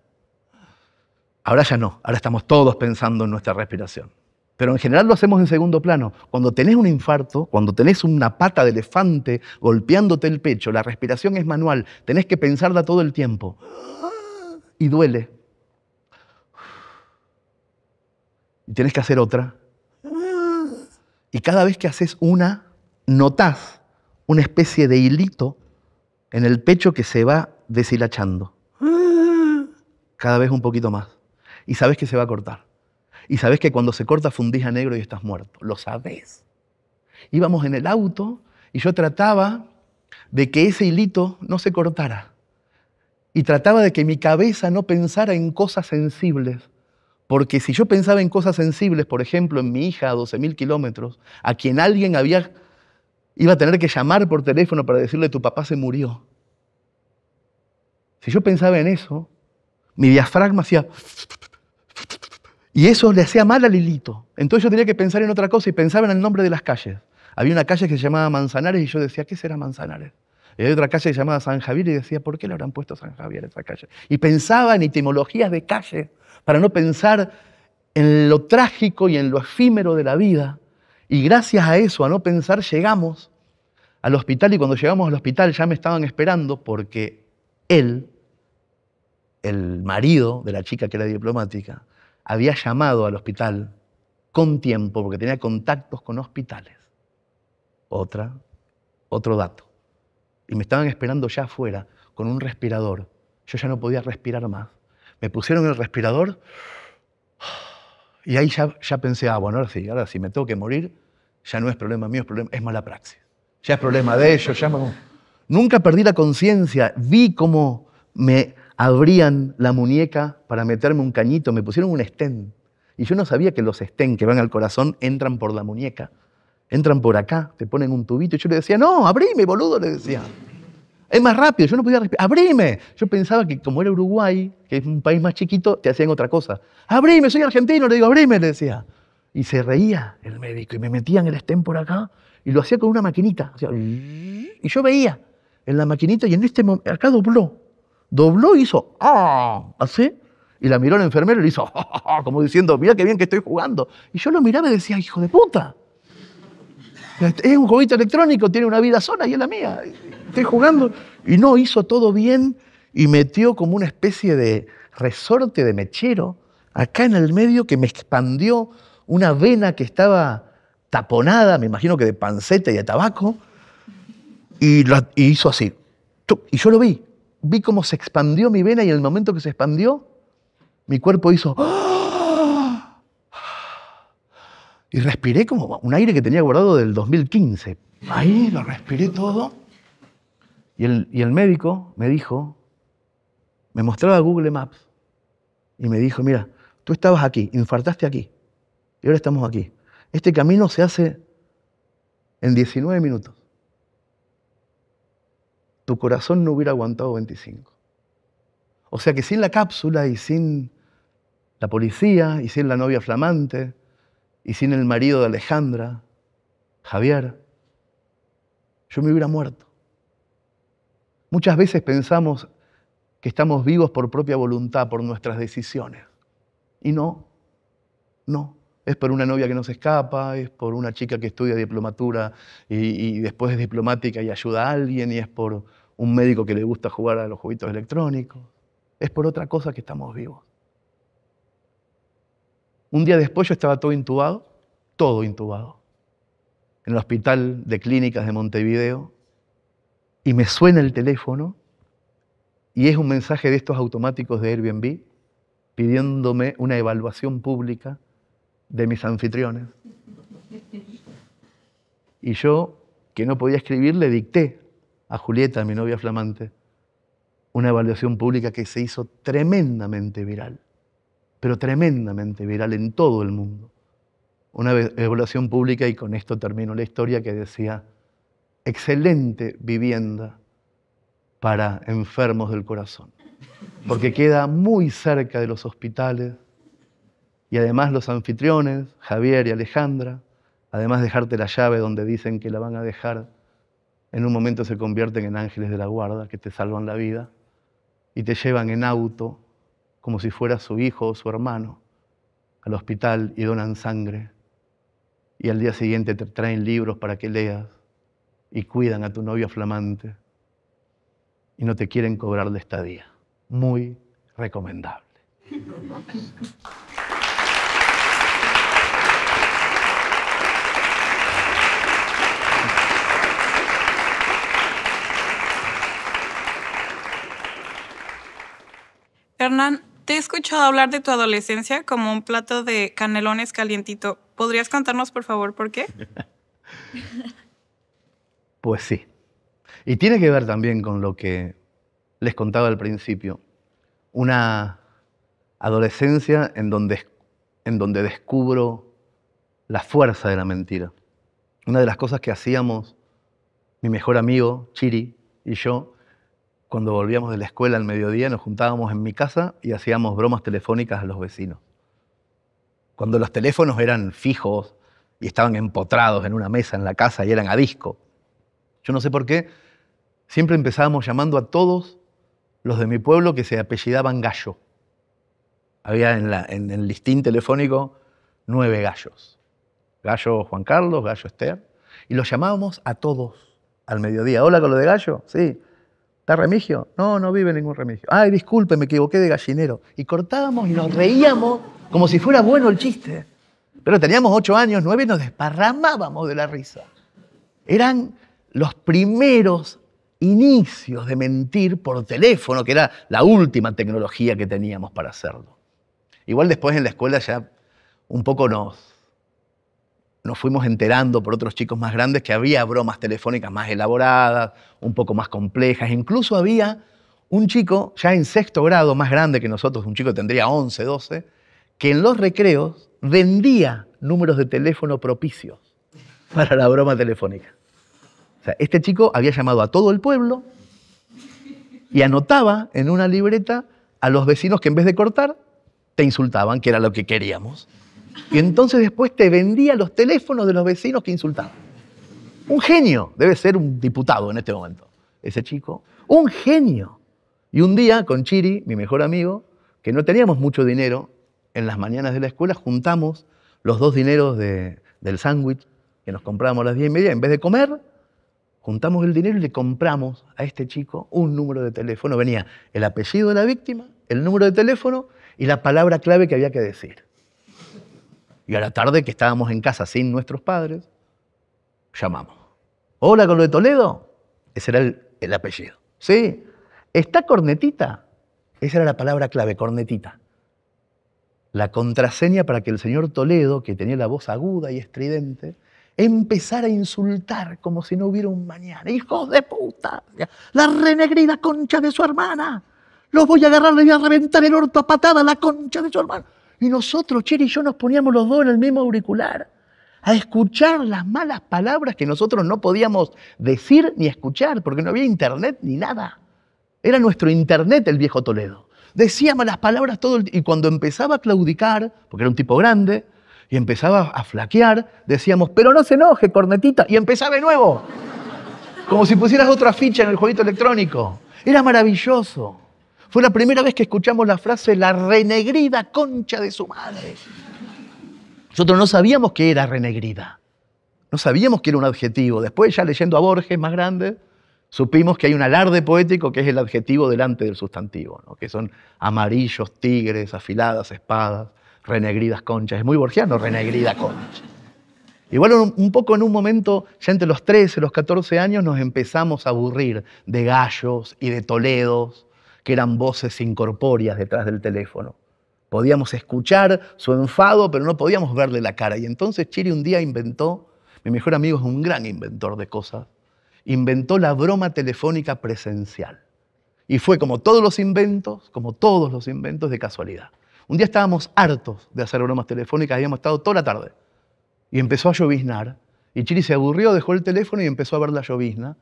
Ahora ya no, ahora estamos todos pensando en nuestra respiración. Pero en general lo hacemos en segundo plano. Cuando tenés un infarto, cuando tenés una pata de elefante golpeándote el pecho, la respiración es manual, tenés que pensarla todo el tiempo. Y duele, y tienes que hacer otra. Y cada vez que haces una, notas una especie de hilito en el pecho que se va deshilachando. Cada vez un poquito más. Y sabes que se va a cortar. Y sabes que cuando se corta fundís a negro y estás muerto. Lo sabes. Íbamos en el auto y yo trataba de que ese hilito no se cortara. Y trataba de que mi cabeza no pensara en cosas sensibles. Porque si yo pensaba en cosas sensibles, por ejemplo, en mi hija a 12.000 kilómetros, a quien alguien había, iba a tener que llamar por teléfono para decirle tu papá se murió. Si yo pensaba en eso, mi diafragma hacía... Y eso le hacía mal al Lilito. Entonces yo tenía que pensar en otra cosa y pensaba en el nombre de las calles. Había una calle que se llamaba Manzanares y yo decía, ¿qué será Manzanares? Y hay otra calle llamada San Javier y decía, ¿por qué le habrán puesto San Javier a esa calle? Y pensaba en etimologías de calle para no pensar en lo trágico y en lo efímero de la vida. Y gracias a eso, a no pensar, llegamos al hospital y cuando llegamos al hospital ya me estaban esperando porque él, el marido de la chica que era diplomática, había llamado al hospital con tiempo porque tenía contactos con hospitales. Otra, otro dato y me estaban esperando ya afuera con un respirador. Yo ya no podía respirar más. Me pusieron el respirador y ahí ya, ya pensé, ah, bueno, ahora sí, ahora sí, me tengo que morir, ya no es problema mío, es, problema, es mala praxis. Ya es problema de ellos, ya... Me... Nunca perdí la conciencia, vi cómo me abrían la muñeca para meterme un cañito, me pusieron un estén. Y yo no sabía que los estén que van al corazón entran por la muñeca. Entran por acá, te ponen un tubito. Y yo le decía, no, abrime, boludo, le decía. Es más rápido, yo no podía respirar. ¡Abrime! Yo pensaba que como era Uruguay, que es un país más chiquito, te hacían otra cosa. ¡Abrime! Soy argentino, le digo, abrime, le decía. Y se reía el médico y me metía en el estén por acá y lo hacía con una maquinita. y yo veía en la maquinita y en este momento, acá dobló. Dobló y hizo, ¡ah! Así. Y la miró el enfermero y le hizo, como diciendo, mira qué bien que estoy jugando. Y yo lo miraba y decía, hijo de puta. Este, es un jueguito electrónico, tiene una vida sola y es la mía. Estoy jugando. Y no, hizo todo bien y metió como una especie de resorte de mechero acá en el medio que me expandió una vena que estaba taponada, me imagino que de panceta y de tabaco, y, hizo así. Y yo lo vi. Vi cómo se expandió mi vena y en el momento que se expandió, mi cuerpo hizo... ¡Ah! Y respiré como un aire que tenía guardado del 2015. Ahí lo respiré todo. Y el, médico me dijo, me mostraba Google Maps y me dijo, mira, tú estabas aquí, infartaste aquí, y ahora estamos aquí. Este camino se hace en 19 minutos. Tu corazón no hubiera aguantado 25. O sea que sin la cápsula y sin la policía y sin la novia flamante y sin el marido de Alejandra, Javier, yo me hubiera muerto. Muchas veces pensamos que estamos vivos por propia voluntad, por nuestras decisiones. Y no, no. Es por una novia que nos escapa, es por una chica que estudia diplomatura y, después es diplomática y ayuda a alguien, y es por un médico que le gusta jugar a los juguitos electrónicos. Es por otra cosa que estamos vivos. Un día después yo estaba todo intubado, todo intubado, en el hospital de clínicas de Montevideo, y me suena el teléfono y es un mensaje de estos automáticos de Airbnb pidiéndome una evaluación pública de mis anfitriones. Y yo, que no podía escribir, le dicté a Julieta, mi novia flamante, una evaluación pública que se hizo tremendamente viral pero tremendamente viral en todo el mundo. Una evaluación pública, y con esto termino la historia, que decía, excelente vivienda para enfermos del corazón, porque queda muy cerca de los hospitales y además los anfitriones, Javier y Alejandra, además dejarte la llave donde dicen que la van a dejar, en un momento se convierten en ángeles de la guarda que te salvan la vida y te llevan en auto como si fuera su hijo o su hermano al hospital y donan sangre. Y al día siguiente te traen libros para que leas y cuidan a tu novia flamante y no te quieren cobrar de estadía. Muy recomendable. Hernán, te he escuchado hablar de tu adolescencia como un plato de canelones calientito. ¿Podrías contarnos, por favor, por qué? pues sí. Y tiene que ver también con lo que les contaba al principio. Una adolescencia en donde, en donde descubro la fuerza de la mentira. Una de las cosas que hacíamos mi mejor amigo, Chiri, y yo, cuando volvíamos de la escuela al mediodía, nos juntábamos en mi casa y hacíamos bromas telefónicas a los vecinos. Cuando los teléfonos eran fijos y estaban empotrados en una mesa en la casa y eran a disco. Yo no sé por qué, siempre empezábamos llamando a todos los de mi pueblo que se apellidaban Gallo. Había en, el listín telefónico nueve gallos. Gallo Juan Carlos, Gallo Esther. Y los llamábamos a todos al mediodía. Hola con lo de Gallo, sí. ¿Está Remigio? No, no vive ningún Remigio. Ay, disculpe, me equivoqué de gallinero. Y cortábamos y nos reíamos como si fuera bueno el chiste. Pero teníamos ocho años, nueve y nos desparramábamos de la risa. Eran los primeros inicios de mentir por teléfono, que era la última tecnología que teníamos para hacerlo. Igual después en la escuela ya un poco nos, nos fuimos enterando por otros chicos más grandes que había bromas telefónicas más elaboradas, un poco más complejas. Incluso había un chico ya en sexto grado, más grande que nosotros, un chico que tendría 11, 12, que en los recreos vendía números de teléfono propicios para la broma telefónica. O sea, este chico había llamado a todo el pueblo y anotaba en una libreta a los vecinos que en vez de cortar, te insultaban, que era lo que queríamos. Y entonces después te vendía los teléfonos de los vecinos que insultaban. Un genio, debe ser un diputado en este momento, ese chico. Un genio. Y un día con Chiri, mi mejor amigo, que no teníamos mucho dinero, en las mañanas de la escuela juntamos los dos dineros del sándwich que nos comprábamos a las diez y media, en vez de comer, juntamos el dinero y le compramos a este chico un número de teléfono. Venía el apellido de la víctima, el número de teléfono y la palabra clave que había que decir. Y a la tarde que estábamos en casa sin nuestros padres, llamamos. Hola, con lo de Toledo. Ese era el, apellido. ¿Sí? ¿Está cornetita? Esa era la palabra clave, cornetita. La contraseña para que el señor Toledo, que tenía la voz aguda y estridente, empezara a insultar como si no hubiera un mañana. ¡Hijos de puta! ¡La renegrida concha de su hermana! ¡Los voy a agarrar, le voy a reventar el orto a patada la concha de su hermana! Y nosotros, Cheri y yo, nos poníamos los dos en el mismo auricular a escuchar las malas palabras que nosotros no podíamos decir ni escuchar, porque no había internet ni nada. Era nuestro internet el viejo Toledo. Decía malas palabras todo el Y cuando empezaba a claudicar, porque era un tipo grande, y empezaba a flaquear, decíamos, pero no se enoje, cornetita, y empezaba de nuevo. Como si pusieras otra ficha en el jueguito electrónico. Era maravilloso. Fue la primera vez que escuchamos la frase la renegrida concha de su madre. Nosotros no sabíamos que era renegrida. No sabíamos que era un adjetivo. Después, ya leyendo a Borges, más grande, supimos que hay un alarde poético que es el adjetivo delante del sustantivo, que son amarillos, tigres, afiladas espadas, renegridas conchas. Es muy borgiano, renegrida concha. Igual un poco en un momento, ya entre los 13, los 14 años, nos empezamos a aburrir de gallos y de toledos que eran voces incorpóreas detrás del teléfono. Podíamos escuchar su enfado, pero no podíamos verle la cara. Y entonces Chiri un día inventó, mi mejor amigo es un gran inventor de cosas, inventó la broma telefónica presencial. Y fue como todos los inventos, como todos los inventos de casualidad. Un día estábamos hartos de hacer bromas telefónicas, habíamos estado toda la tarde. Y empezó a lloviznar. Y Chiri se aburrió, dejó el teléfono y empezó a ver la llovizna.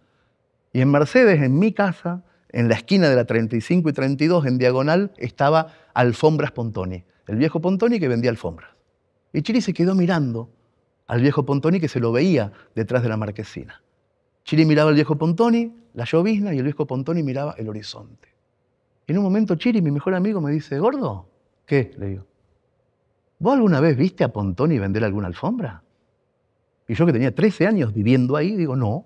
Y en Mercedes, en mi casa, en la esquina de la 35 y 32, en diagonal, estaba Alfombras Pontoni, el viejo Pontoni que vendía alfombras. Y Chiri se quedó mirando al viejo Pontoni que se lo veía detrás de la marquesina. Chiri miraba al viejo Pontoni, la llovizna, y el viejo Pontoni miraba el horizonte. Y en un momento Chiri, mi mejor amigo, me dice, gordo, ¿qué? Le digo, ¿vos alguna vez viste a Pontoni vender alguna alfombra? Y yo que tenía 13 años viviendo ahí, digo, no.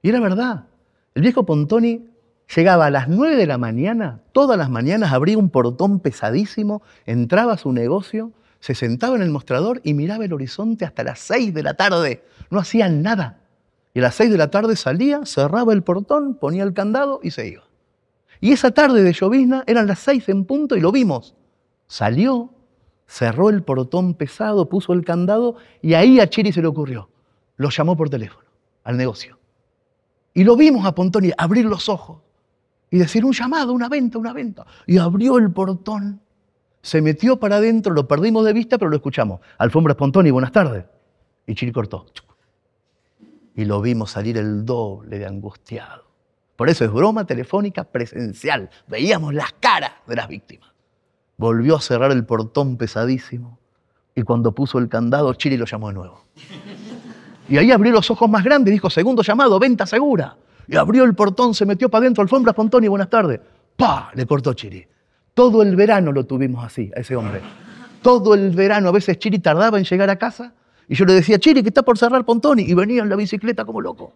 Y era verdad. El viejo Pontoni Llegaba a las 9 de la mañana, todas las mañanas abría un portón pesadísimo, entraba a su negocio, se sentaba en el mostrador y miraba el horizonte hasta las 6 de la tarde. No hacía nada. Y a las 6 de la tarde salía, cerraba el portón, ponía el candado y se iba. Y esa tarde de llovizna eran las 6 en punto y lo vimos. Salió, cerró el portón pesado, puso el candado y ahí a Chiri se le ocurrió. Lo llamó por teléfono al negocio. Y lo vimos a Pontoni abrir los ojos y decir un llamado, una venta, una venta. Y abrió el portón, se metió para adentro, lo perdimos de vista, pero lo escuchamos. Alfombra y buenas tardes. Y Chiri cortó. Y lo vimos salir el doble de angustiado. Por eso es broma telefónica presencial. Veíamos las caras de las víctimas. Volvió a cerrar el portón pesadísimo y cuando puso el candado, Chiri lo llamó de nuevo. Y ahí abrió los ojos más grandes, dijo, segundo llamado, venta segura y abrió el portón, se metió para adentro, alfombra, Pontoni, buenas tardes. ¡Pah! Le cortó Chiri. Todo el verano lo tuvimos así, a ese hombre. Todo el verano, a veces Chiri tardaba en llegar a casa y yo le decía, Chiri, que está por cerrar Pontoni, y venía en la bicicleta como loco.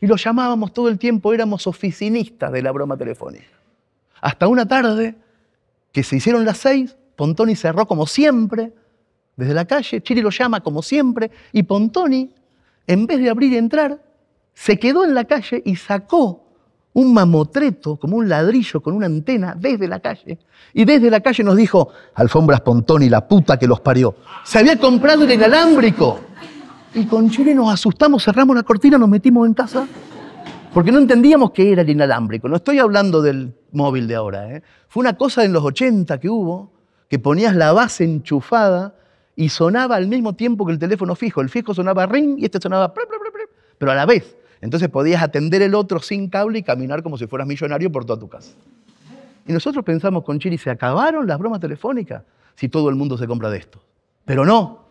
Y lo llamábamos todo el tiempo, éramos oficinistas de la broma telefónica. Hasta una tarde, que se hicieron las seis, Pontoni cerró como siempre, desde la calle, Chiri lo llama como siempre, y Pontoni, en vez de abrir y entrar, se quedó en la calle y sacó un mamotreto, como un ladrillo con una antena, desde la calle. Y desde la calle nos dijo, alfombras Pontón y la puta que los parió. Se había comprado el inalámbrico. Y con Chile nos asustamos, cerramos la cortina, nos metimos en casa, porque no entendíamos qué era el inalámbrico. No estoy hablando del móvil de ahora. ¿eh? Fue una cosa en los 80 que hubo, que ponías la base enchufada y sonaba al mismo tiempo que el teléfono fijo. El fijo sonaba ring y este sonaba... Pero a la vez, entonces podías atender el otro sin cable y caminar como si fueras millonario por toda tu casa. Y nosotros pensamos con Chiri, se acabaron las bromas telefónicas si todo el mundo se compra de esto. Pero no,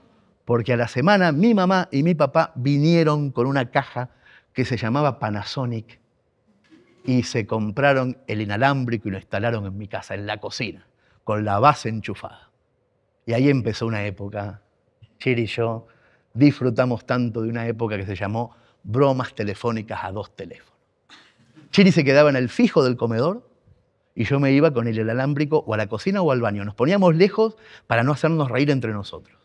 porque a la semana mi mamá y mi papá vinieron con una caja que se llamaba Panasonic y se compraron el inalámbrico y lo instalaron en mi casa, en la cocina, con la base enchufada. Y ahí empezó una época. Chiri y yo disfrutamos tanto de una época que se llamó bromas telefónicas a dos teléfonos. Chiri se quedaba en el fijo del comedor y yo me iba con el alámbrico o a la cocina o al baño. Nos poníamos lejos para no hacernos reír entre nosotros.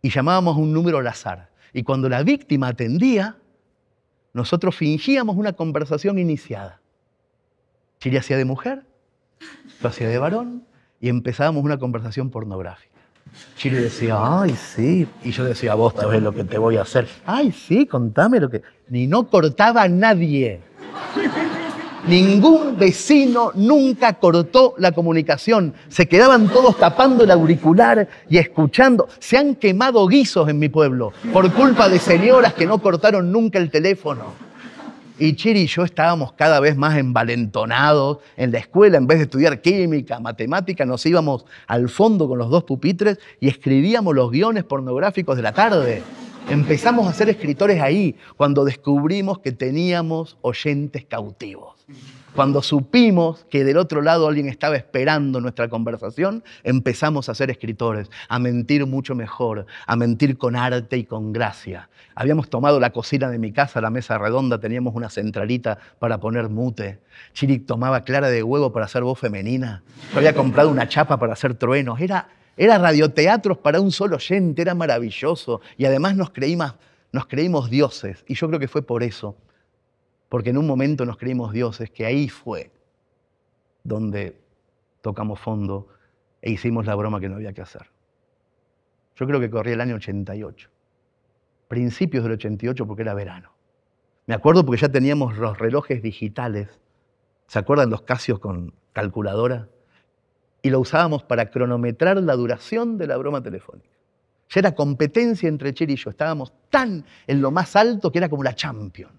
Y llamábamos un número al azar. Y cuando la víctima atendía, nosotros fingíamos una conversación iniciada. Chiri hacía de mujer, yo hacía de varón, y empezábamos una conversación pornográfica. Chile decía, ay, sí. Y yo decía, vos sabés lo que te voy a hacer. Ay, sí, contame lo que... Ni no cortaba nadie. Ningún vecino nunca cortó la comunicación. Se quedaban todos tapando el auricular y escuchando. Se han quemado guisos en mi pueblo por culpa de señoras que no cortaron nunca el teléfono. Y Chiri y yo estábamos cada vez más envalentonados en la escuela, en vez de estudiar química, matemática, nos íbamos al fondo con los dos pupitres y escribíamos los guiones pornográficos de la tarde. Empezamos a ser escritores ahí, cuando descubrimos que teníamos oyentes cautivos. Cuando supimos que del otro lado alguien estaba esperando nuestra conversación, empezamos a ser escritores, a mentir mucho mejor, a mentir con arte y con gracia. Habíamos tomado la cocina de mi casa, la mesa redonda, teníamos una centralita para poner mute. Chirik tomaba clara de huevo para hacer voz femenina. había comprado una chapa para hacer truenos. Era, era radioteatros para un solo oyente, era maravilloso. Y además nos, nos creímos dioses. Y yo creo que fue por eso porque en un momento nos creímos dioses, que ahí fue donde tocamos fondo e hicimos la broma que no había que hacer. Yo creo que corría el año 88, principios del 88 porque era verano. Me acuerdo porque ya teníamos los relojes digitales, ¿se acuerdan los Casios con calculadora? Y lo usábamos para cronometrar la duración de la broma telefónica. Ya era competencia entre Chile y yo, estábamos tan en lo más alto que era como la champion.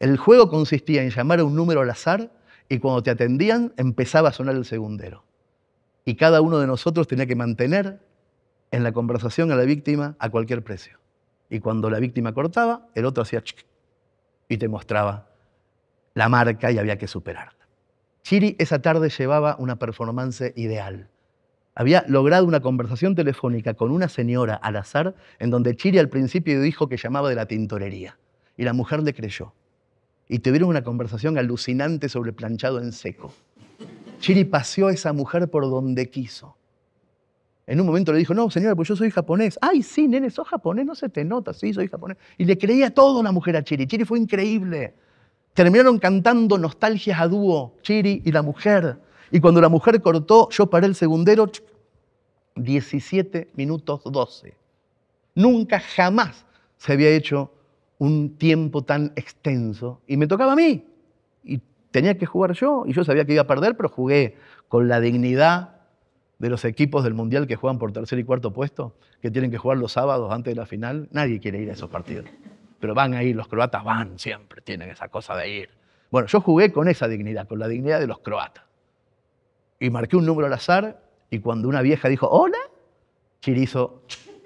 El juego consistía en llamar a un número al azar y cuando te atendían empezaba a sonar el segundero. Y cada uno de nosotros tenía que mantener en la conversación a la víctima a cualquier precio. Y cuando la víctima cortaba, el otro hacía chic y te mostraba la marca y había que superarla. Chiri esa tarde llevaba una performance ideal. Había logrado una conversación telefónica con una señora al azar en donde Chiri al principio dijo que llamaba de la tintorería y la mujer le creyó y tuvieron una conversación alucinante sobre planchado en seco. Chiri paseó a esa mujer por donde quiso. En un momento le dijo, no, señora, pues yo soy japonés. Ay, sí, nene, sos japonés, no se te nota, sí, soy japonés. Y le creía todo la mujer a Chiri. Chiri fue increíble. Terminaron cantando nostalgias a dúo, Chiri y la mujer. Y cuando la mujer cortó, yo paré el segundero, 17 minutos 12. Nunca jamás se había hecho un tiempo tan extenso y me tocaba a mí. Y tenía que jugar yo y yo sabía que iba a perder, pero jugué con la dignidad de los equipos del Mundial que juegan por tercer y cuarto puesto, que tienen que jugar los sábados antes de la final. Nadie quiere ir a esos partidos. Pero van a ir, los croatas van siempre, tienen esa cosa de ir. Bueno, yo jugué con esa dignidad, con la dignidad de los croatas. Y marqué un número al azar y cuando una vieja dijo, hola, Chirizo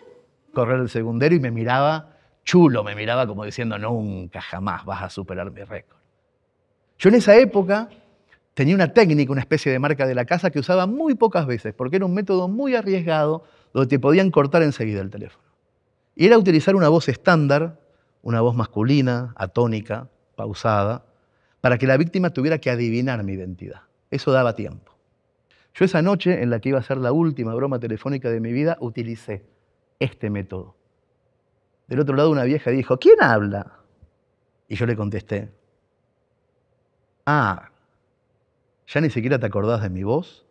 correr el segundero y me miraba Chulo me miraba como diciendo, nunca jamás vas a superar mi récord. Yo en esa época tenía una técnica, una especie de marca de la casa que usaba muy pocas veces, porque era un método muy arriesgado donde te podían cortar enseguida el teléfono. Y era utilizar una voz estándar, una voz masculina, atónica, pausada, para que la víctima tuviera que adivinar mi identidad. Eso daba tiempo. Yo esa noche, en la que iba a ser la última broma telefónica de mi vida, utilicé este método. Del otro lado una vieja dijo, ¿quién habla? Y yo le contesté, ah, ¿ya ni siquiera te acordás de mi voz?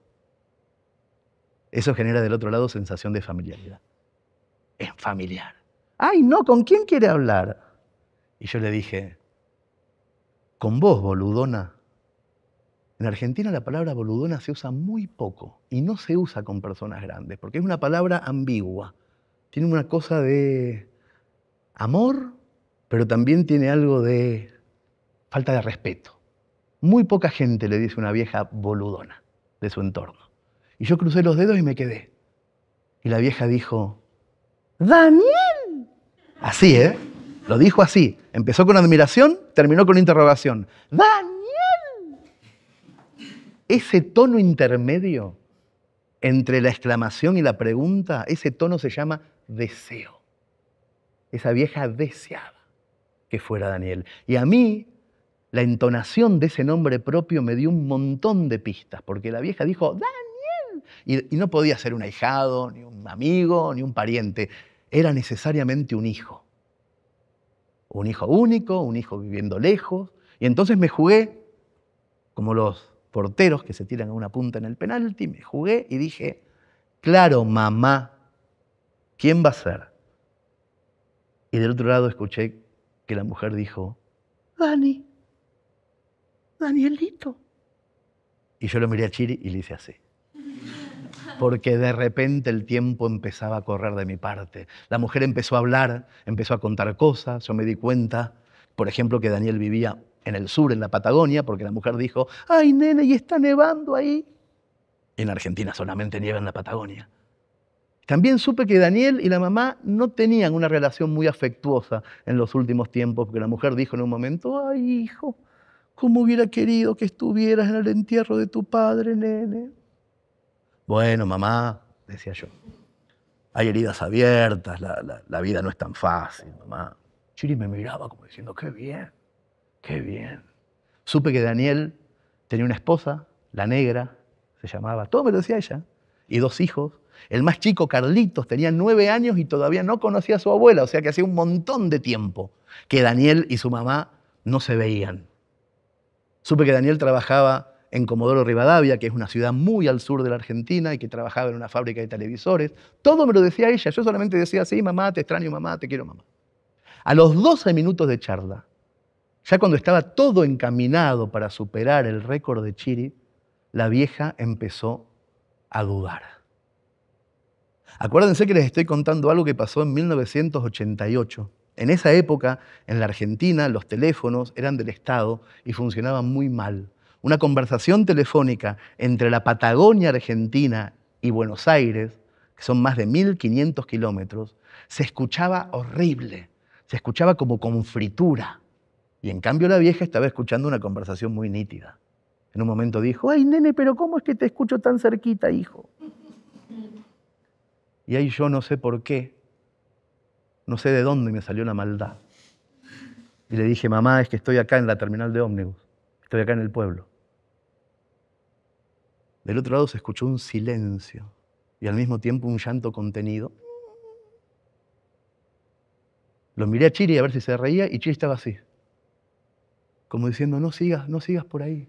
Eso genera del otro lado sensación de familiaridad. Es familiar. Ay, no, ¿con quién quiere hablar? Y yo le dije, con vos, boludona. En Argentina la palabra boludona se usa muy poco y no se usa con personas grandes, porque es una palabra ambigua. Tiene una cosa de amor, pero también tiene algo de falta de respeto. Muy poca gente le dice una vieja boludona de su entorno. Y yo crucé los dedos y me quedé. Y la vieja dijo, Daniel. Así, ¿eh? Lo dijo así. Empezó con admiración, terminó con interrogación. Daniel. Ese tono intermedio entre la exclamación y la pregunta, ese tono se llama deseo esa vieja deseaba que fuera Daniel. Y a mí, la entonación de ese nombre propio me dio un montón de pistas, porque la vieja dijo, Daniel, y, no podía ser un ahijado, ni un amigo, ni un pariente, era necesariamente un hijo. Un hijo único, un hijo viviendo lejos. Y entonces me jugué, como los porteros que se tiran a una punta en el penalti, me jugué y dije, claro, mamá, ¿quién va a ser? Y del otro lado escuché que la mujer dijo, Dani, Danielito. Y yo lo miré a Chiri y le hice así. Porque de repente el tiempo empezaba a correr de mi parte. La mujer empezó a hablar, empezó a contar cosas. Yo me di cuenta, por ejemplo, que Daniel vivía en el sur, en la Patagonia, porque la mujer dijo, ay nene, y está nevando ahí. En Argentina solamente nieva en la Patagonia. También supe que Daniel y la mamá no tenían una relación muy afectuosa en los últimos tiempos, porque la mujer dijo en un momento, ay hijo, ¿cómo hubiera querido que estuvieras en el entierro de tu padre, nene? Bueno, mamá, decía yo, hay heridas abiertas, la, vida no es tan fácil, mamá. Chiri me miraba como diciendo, qué bien, qué bien. Supe que Daniel tenía una esposa, la negra, se llamaba, todo me lo decía ella, y dos hijos, el más chico, Carlitos, tenía nueve años y todavía no conocía a su abuela, o sea que hacía un montón de tiempo que Daniel y su mamá no se veían. Supe que Daniel trabajaba en Comodoro Rivadavia, que es una ciudad muy al sur de la Argentina y que trabajaba en una fábrica de televisores. Todo me lo decía ella, yo solamente decía, sí, mamá, te extraño, mamá, te quiero, mamá. A los 12 minutos de charla, ya cuando estaba todo encaminado para superar el récord de Chiri, la vieja empezó a dudar. Acuérdense que les estoy contando algo que pasó en 1988. En esa época, en la Argentina, los teléfonos eran del Estado y funcionaban muy mal. Una conversación telefónica entre la Patagonia Argentina y Buenos Aires, que son más de 1.500 kilómetros, se escuchaba horrible, se escuchaba como con fritura. Y en cambio la vieja estaba escuchando una conversación muy nítida. En un momento dijo, ay nene, pero ¿cómo es que te escucho tan cerquita, hijo? Y ahí yo no sé por qué, no sé de dónde me salió la maldad. Y le dije, mamá, es que estoy acá en la terminal de ómnibus, estoy acá en el pueblo. Del otro lado se escuchó un silencio y al mismo tiempo un llanto contenido. Lo miré a Chiri a ver si se reía y Chiri estaba así, como diciendo, no sigas, no sigas por ahí.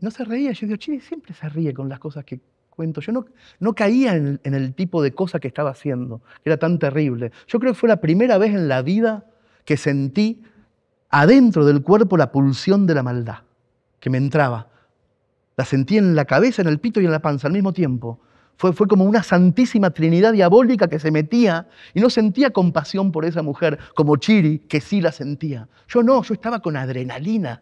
No se reía, yo digo, Chiri siempre se ríe con las cosas que cuento. Yo no, no caía en, el tipo de cosa que estaba haciendo, que era tan terrible. Yo creo que fue la primera vez en la vida que sentí adentro del cuerpo la pulsión de la maldad, que me entraba. La sentí en la cabeza, en el pito y en la panza al mismo tiempo. Fue, fue como una santísima trinidad diabólica que se metía y no sentía compasión por esa mujer, como Chiri, que sí la sentía. Yo no, yo estaba con adrenalina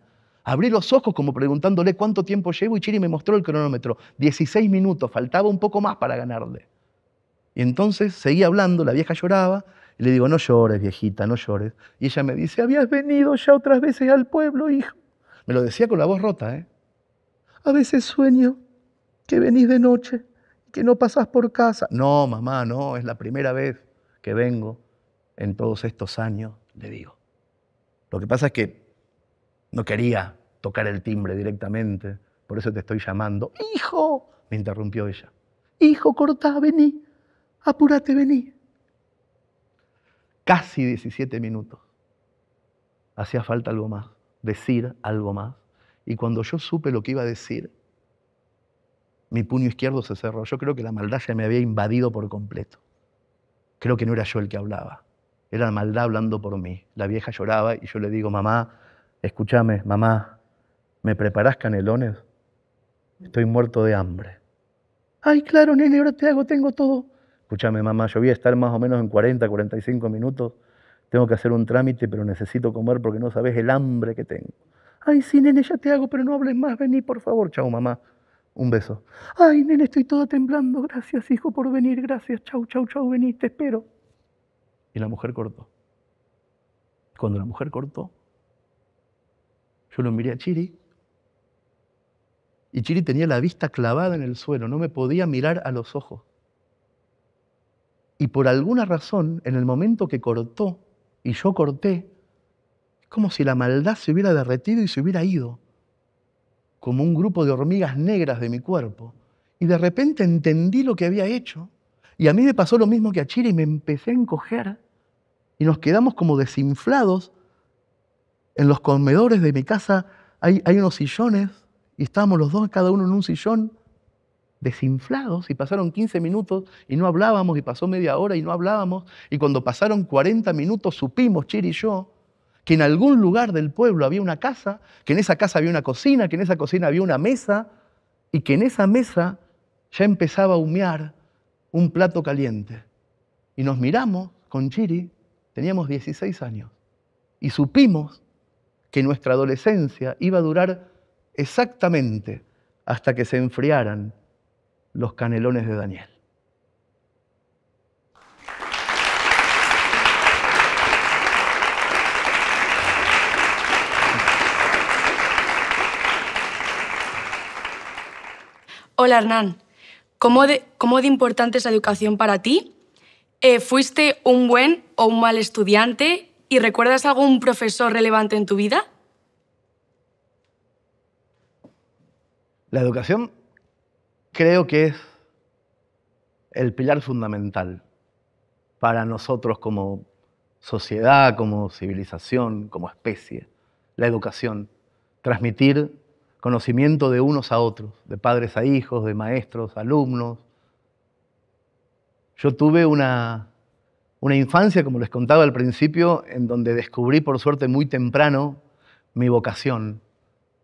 Abrí los ojos como preguntándole cuánto tiempo llevo y Chiri me mostró el cronómetro. 16 minutos, faltaba un poco más para ganarle. Y entonces seguía hablando, la vieja lloraba, y le digo, no llores, viejita, no llores. Y ella me dice, habías venido ya otras veces al pueblo, hijo. Me lo decía con la voz rota, ¿eh? A veces sueño que venís de noche, que no pasás por casa. No, mamá, no, es la primera vez que vengo en todos estos años, le digo. Lo que pasa es que no quería tocar el timbre directamente, por eso te estoy llamando. Hijo, me interrumpió ella. Hijo, cortá, vení, apúrate, vení. Casi 17 minutos. Hacía falta algo más, decir algo más. Y cuando yo supe lo que iba a decir, mi puño izquierdo se cerró. Yo creo que la maldad ya me había invadido por completo. Creo que no era yo el que hablaba. Era la maldad hablando por mí. La vieja lloraba y yo le digo, mamá, escúchame, mamá, ¿me preparás canelones? Estoy muerto de hambre. Ay, claro, nene, ahora te hago, tengo todo. Escúchame, mamá, yo voy a estar más o menos en 40, 45 minutos. Tengo que hacer un trámite, pero necesito comer porque no sabes el hambre que tengo. Ay, sí, nene, ya te hago, pero no hables más, vení, por favor. Chau, mamá. Un beso. Ay, nene, estoy toda temblando. Gracias, hijo, por venir. Gracias. Chao, chao, chao, vení, te espero. Y la mujer cortó. Cuando la mujer cortó, yo lo miré a Chiri y Chiri tenía la vista clavada en el suelo, no me podía mirar a los ojos. Y por alguna razón, en el momento que cortó y yo corté, es como si la maldad se hubiera derretido y se hubiera ido, como un grupo de hormigas negras de mi cuerpo. Y de repente entendí lo que había hecho. Y a mí me pasó lo mismo que a Chiri. y me empecé a encoger y nos quedamos como desinflados en los comedores de mi casa hay, unos sillones y estábamos los dos, cada uno en un sillón, desinflados, y pasaron 15 minutos y no hablábamos, y pasó media hora y no hablábamos, y cuando pasaron 40 minutos supimos, Chiri y yo, que en algún lugar del pueblo había una casa, que en esa casa había una cocina, que en esa cocina había una mesa, y que en esa mesa ya empezaba a humear un plato caliente. Y nos miramos con Chiri, teníamos 16 años, y supimos que nuestra adolescencia iba a durar exactamente hasta que se enfriaran los canelones de Daniel. Hola Hernán, ¿cómo de, importante es la educación para ti? Eh, ¿Fuiste un buen o un mal estudiante? ¿Y recuerdas algún profesor relevante en tu vida? La educación creo que es el pilar fundamental para nosotros como sociedad, como civilización, como especie. La educación, transmitir conocimiento de unos a otros, de padres a hijos, de maestros, a alumnos. Yo tuve una una infancia, como les contaba al principio, en donde descubrí por suerte muy temprano mi vocación,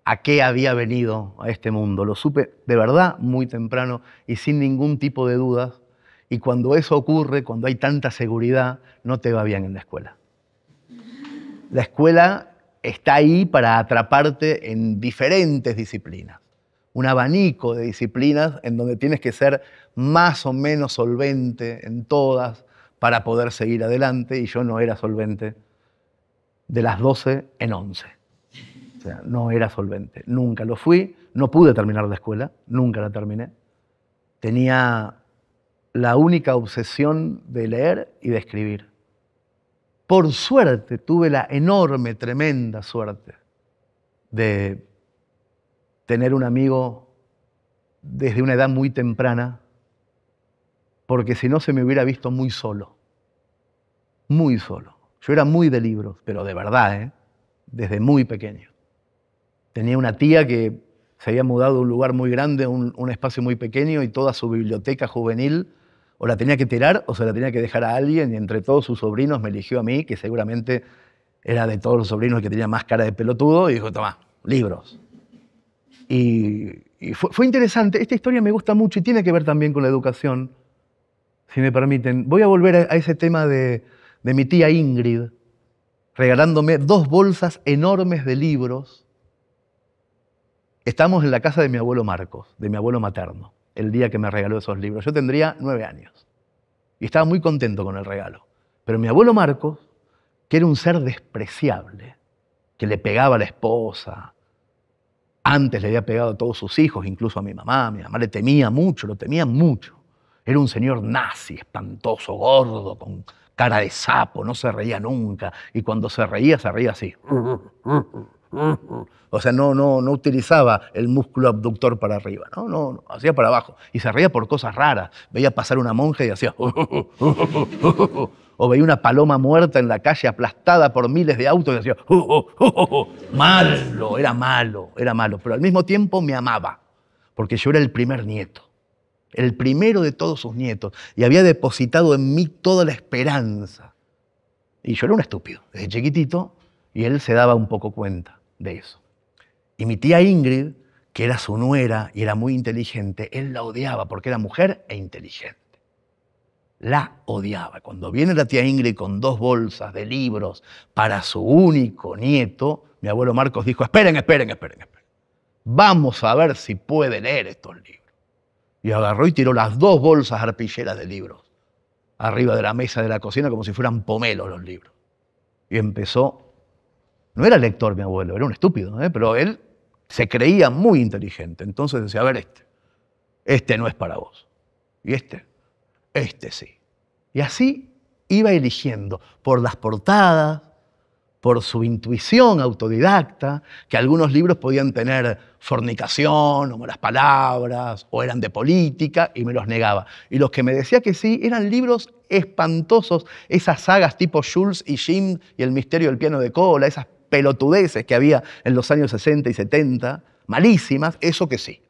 a qué había venido a este mundo. Lo supe de verdad muy temprano y sin ningún tipo de dudas. Y cuando eso ocurre, cuando hay tanta seguridad, no te va bien en la escuela. La escuela está ahí para atraparte en diferentes disciplinas, un abanico de disciplinas en donde tienes que ser más o menos solvente en todas, para poder seguir adelante y yo no era solvente de las 12 en 11. O sea, no era solvente, nunca lo fui, no pude terminar la escuela, nunca la terminé. Tenía la única obsesión de leer y de escribir. Por suerte tuve la enorme, tremenda suerte de tener un amigo desde una edad muy temprana porque si no se me hubiera visto muy solo, muy solo. Yo era muy de libros, pero de verdad, ¿eh? desde muy pequeño. Tenía una tía que se había mudado a un lugar muy grande un, espacio muy pequeño y toda su biblioteca juvenil o la tenía que tirar o se la tenía que dejar a alguien y entre todos sus sobrinos me eligió a mí, que seguramente era de todos los sobrinos que tenía más cara de pelotudo, y dijo, toma, libros. Y, fue interesante, esta historia me gusta mucho y tiene que ver también con la educación, si me permiten. Voy a volver a ese tema de, mi tía Ingrid, regalándome dos bolsas enormes de libros. Estamos en la casa de mi abuelo Marcos, de mi abuelo materno, el día que me regaló esos libros. Yo tendría nueve años y estaba muy contento con el regalo. Pero mi abuelo Marcos, que era un ser despreciable, que le pegaba a la esposa, antes le había pegado a todos sus hijos, incluso a mi mamá, mi mamá le temía mucho, lo temía mucho. Era un señor nazi, espantoso, gordo, con cara de sapo, no se reía nunca. Y cuando se reía, se reía así. O sea, no, no, no utilizaba el músculo abductor para arriba, no, no, no, hacía para abajo. Y se reía por cosas raras. Veía pasar una monja y hacía... O veía una paloma muerta en la calle aplastada por miles de autos y decía, Malo, era malo, era malo. Pero al mismo tiempo me amaba, porque yo era el primer nieto el primero de todos sus nietos, y había depositado en mí toda la esperanza. Y yo era un estúpido, desde chiquitito, y él se daba un poco cuenta de eso. Y mi tía Ingrid, que era su nuera y era muy inteligente, él la odiaba porque era mujer e inteligente. La odiaba. Cuando viene la tía Ingrid con dos bolsas de libros para su único nieto, mi abuelo Marcos dijo, esperen, esperen, esperen, esperen. Vamos a ver si puede leer estos libros. Y agarró y tiró las dos bolsas arpilleras de libros arriba de la mesa de la cocina como si fueran pomelos los libros. Y empezó. No era lector mi abuelo, era un estúpido, ¿eh? pero él se creía muy inteligente. Entonces decía, a ver este, este no es para vos. Y este, este sí. Y así iba eligiendo por las portadas, por su intuición autodidacta, que algunos libros podían tener fornicación o malas palabras, o eran de política, y me los negaba. Y los que me decía que sí eran libros espantosos, esas sagas tipo Jules y Jim y El misterio del piano de cola, esas pelotudeces que había en los años 60 y 70, malísimas, eso que sí.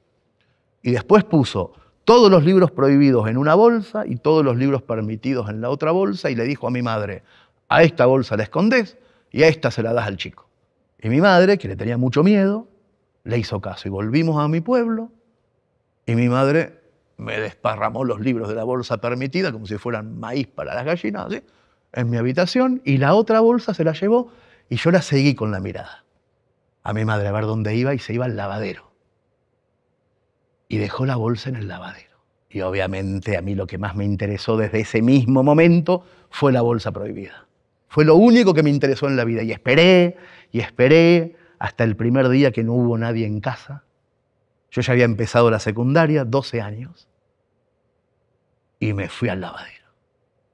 Y después puso todos los libros prohibidos en una bolsa y todos los libros permitidos en la otra bolsa y le dijo a mi madre, a esta bolsa la escondes y esta se la das al chico. Y mi madre, que le tenía mucho miedo, le hizo caso y volvimos a mi pueblo y mi madre me desparramó los libros de la bolsa permitida, como si fueran maíz para las gallinas, en mi habitación y la otra bolsa se la llevó y yo la seguí con la mirada a mi madre a ver dónde iba y se iba al lavadero. Y dejó la bolsa en el lavadero. Y obviamente a mí lo que más me interesó desde ese mismo momento fue la bolsa prohibida. Fue lo único que me interesó en la vida. Y esperé, y esperé, hasta el primer día que no hubo nadie en casa. Yo ya había empezado la secundaria, 12 años, y me fui al lavadero.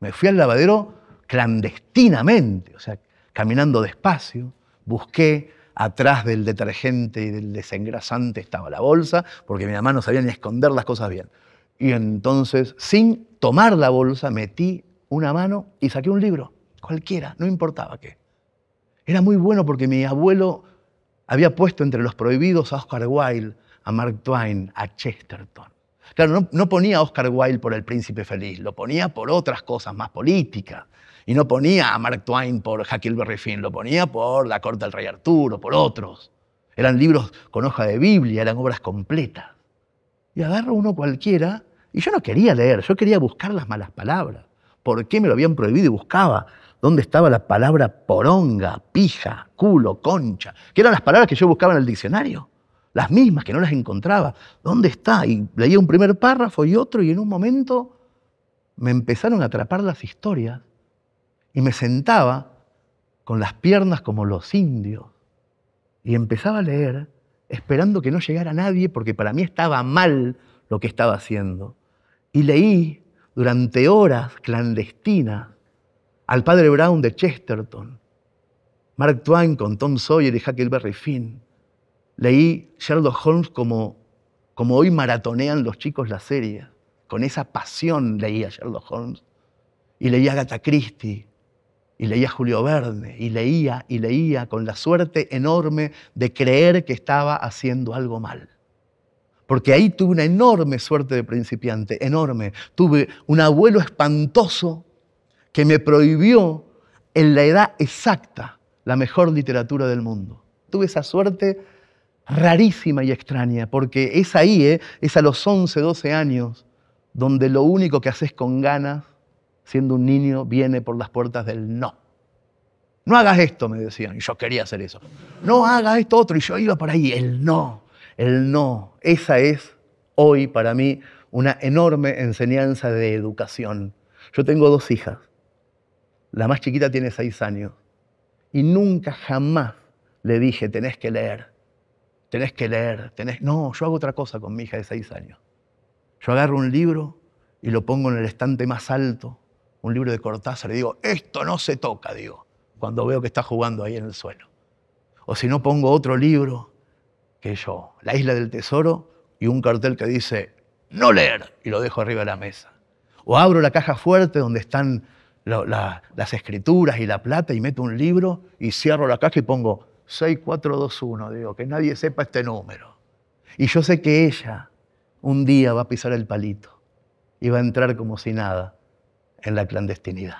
Me fui al lavadero clandestinamente, o sea, caminando despacio, busqué, atrás del detergente y del desengrasante estaba la bolsa, porque mi mamá no sabía esconder las cosas bien. Y entonces, sin tomar la bolsa, metí una mano y saqué un libro cualquiera, no importaba qué. Era muy bueno porque mi abuelo había puesto entre los prohibidos a Oscar Wilde, a Mark Twain, a Chesterton. Claro, no, ponía a Oscar Wilde por el príncipe feliz, lo ponía por otras cosas más políticas. Y no ponía a Mark Twain por Huckleberry Finn, lo ponía por La corte del rey Arturo, por otros. Eran libros con hoja de Biblia, eran obras completas. Y agarro uno cualquiera, y yo no quería leer, yo quería buscar las malas palabras. ¿Por qué me lo habían prohibido y buscaba? ¿Dónde estaba la palabra poronga, pija, culo, concha? Que eran las palabras que yo buscaba en el diccionario. Las mismas, que no las encontraba. ¿Dónde está? Y leía un primer párrafo y otro y en un momento me empezaron a atrapar las historias y me sentaba con las piernas como los indios y empezaba a leer esperando que no llegara nadie porque para mí estaba mal lo que estaba haciendo. Y leí durante horas clandestinas al padre Brown de Chesterton, Mark Twain con Tom Sawyer y Huckleberry Finn. Leí Sherlock Holmes como, como hoy maratonean los chicos la serie. Con esa pasión leía Sherlock Holmes. Y leía Agatha Christie. Y leía Julio Verne. Y leía y leía con la suerte enorme de creer que estaba haciendo algo mal porque ahí tuve una enorme suerte de principiante, enorme. Tuve un abuelo espantoso que me prohibió en la edad exacta la mejor literatura del mundo. Tuve esa suerte rarísima y extraña, porque es ahí, ¿eh? es a los 11, 12 años, donde lo único que haces con ganas, siendo un niño, viene por las puertas del no. No hagas esto, me decían, y yo quería hacer eso. No hagas esto otro, y yo iba por ahí, el no, el no. Esa es hoy para mí una enorme enseñanza de educación. Yo tengo dos hijas, la más chiquita tiene seis años. Y nunca, jamás le dije, tenés que leer, tenés que leer, tenés... No, yo hago otra cosa con mi hija de seis años. Yo agarro un libro y lo pongo en el estante más alto, un libro de Cortázar, Le digo, esto no se toca, digo, cuando veo que está jugando ahí en el suelo. O si no, pongo otro libro que yo, La isla del tesoro, y un cartel que dice, no leer, y lo dejo arriba de la mesa. O abro la caja fuerte donde están las escrituras y la plata y meto un libro y cierro la caja y pongo 6421, digo, que nadie sepa este número. Y yo sé que ella un día va a pisar el palito y va a entrar como si nada en la clandestinidad.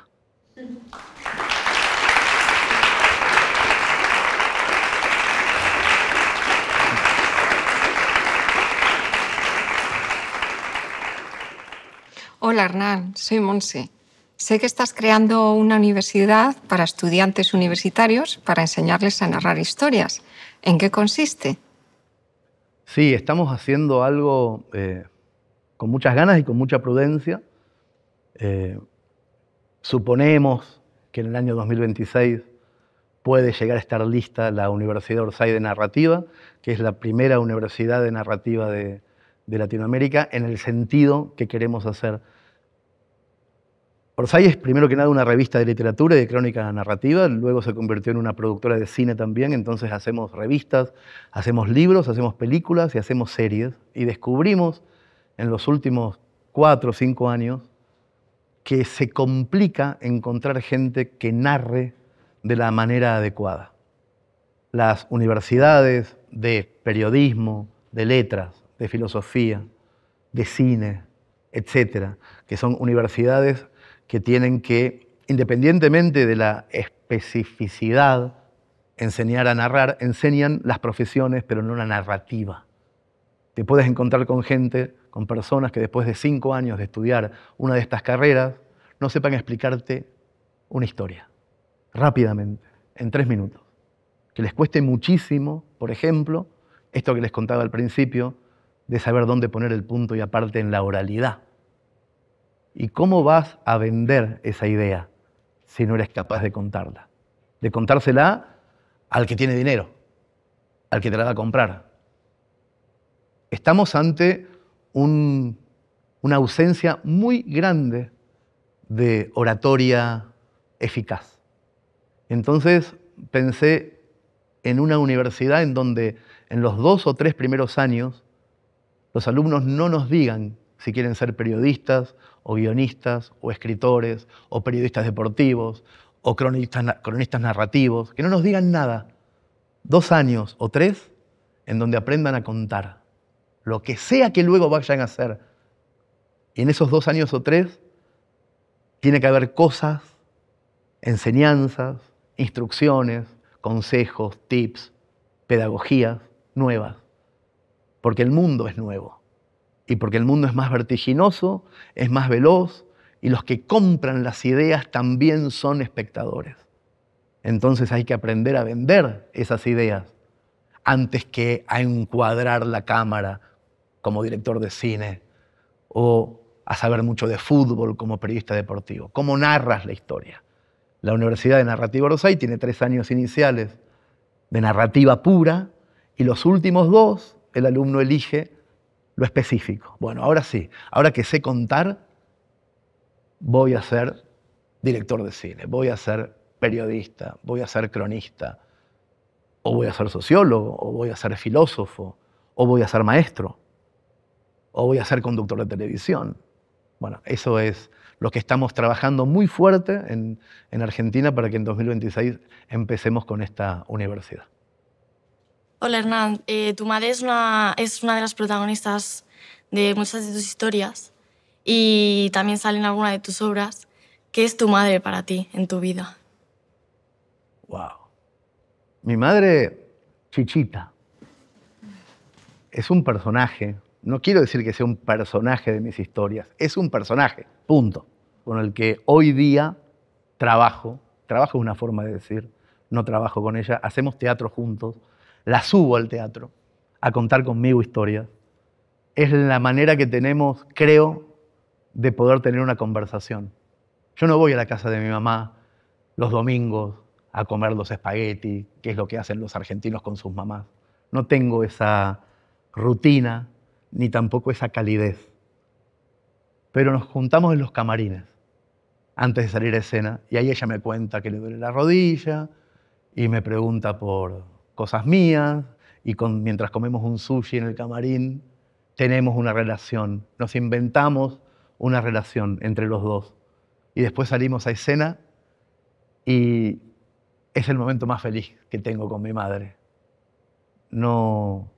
Hola Hernán, soy Monsi. Sé que estás creando una universidad para estudiantes universitarios para enseñarles a narrar historias. ¿En qué consiste? Sí, estamos haciendo algo eh, con muchas ganas y con mucha prudencia. Eh, suponemos que en el año 2026 puede llegar a estar lista la Universidad Orsay de Narrativa, que es la primera universidad de narrativa de, de Latinoamérica en el sentido que queremos hacer Orsay es primero que nada una revista de literatura y de crónica narrativa, luego se convirtió en una productora de cine también, entonces hacemos revistas, hacemos libros, hacemos películas y hacemos series. Y descubrimos en los últimos cuatro o cinco años que se complica encontrar gente que narre de la manera adecuada. Las universidades de periodismo, de letras, de filosofía, de cine, etcétera, que son universidades que tienen que, independientemente de la especificidad, enseñar a narrar, enseñan las profesiones, pero no la narrativa. Te puedes encontrar con gente, con personas que después de cinco años de estudiar una de estas carreras, no sepan explicarte una historia rápidamente, en tres minutos. Que les cueste muchísimo, por ejemplo, esto que les contaba al principio, de saber dónde poner el punto y aparte en la oralidad. ¿Y cómo vas a vender esa idea si no eres capaz de contarla? De contársela al que tiene dinero, al que te la va a comprar. Estamos ante una ausencia muy grande de oratoria eficaz. Entonces pensé en una universidad en donde en los dos o tres primeros años los alumnos no nos digan si quieren ser periodistas o guionistas, o escritores, o periodistas deportivos, o cronistas, narrativos, que no nos digan nada. Dos años o tres en donde aprendan a contar lo que sea que luego vayan a hacer. Y en esos dos años o tres tiene que haber cosas, enseñanzas, instrucciones, consejos, tips, pedagogías nuevas, porque el mundo es nuevo y porque el mundo es más vertiginoso, es más veloz, y los que compran las ideas también son espectadores. Entonces hay que aprender a vender esas ideas antes que a encuadrar la cámara como director de cine o a saber mucho de fútbol como periodista deportivo. ¿Cómo narras la historia? La Universidad de Narrativa rosay tiene tres años iniciales de narrativa pura y los últimos dos el alumno elige lo específico. Bueno, ahora sí, ahora que sé contar, voy a ser director de cine, voy a ser periodista, voy a ser cronista, o voy a ser sociólogo, o voy a ser filósofo, o voy a ser maestro, o voy a ser conductor de televisión. Bueno, eso es lo que estamos trabajando muy fuerte en, Argentina para que en 2026 empecemos con esta universidad. Hola Hernán, eh, tu madre es una, es una de las protagonistas de muchas de tus historias y también sale en alguna de tus obras. ¿Qué es tu madre para ti en tu vida? Wow. Mi madre, Chichita, es un personaje. No quiero decir que sea un personaje de mis historias, es un personaje, punto, con el que hoy día trabajo. Trabajo es una forma de decir, no trabajo con ella, hacemos teatro juntos, la subo al teatro a contar conmigo historias. Es la manera que tenemos, creo, de poder tener una conversación. Yo no voy a la casa de mi mamá los domingos a comer los espaguetis, que es lo que hacen los argentinos con sus mamás. No tengo esa rutina ni tampoco esa calidez. Pero nos juntamos en los camarines antes de salir a escena y ahí ella me cuenta que le duele la rodilla y me pregunta por cosas mías y mientras comemos un sushi en el camarín, tenemos una relación, nos inventamos una relación entre los dos. Y después salimos a escena y es el momento más feliz que tengo con mi madre. No,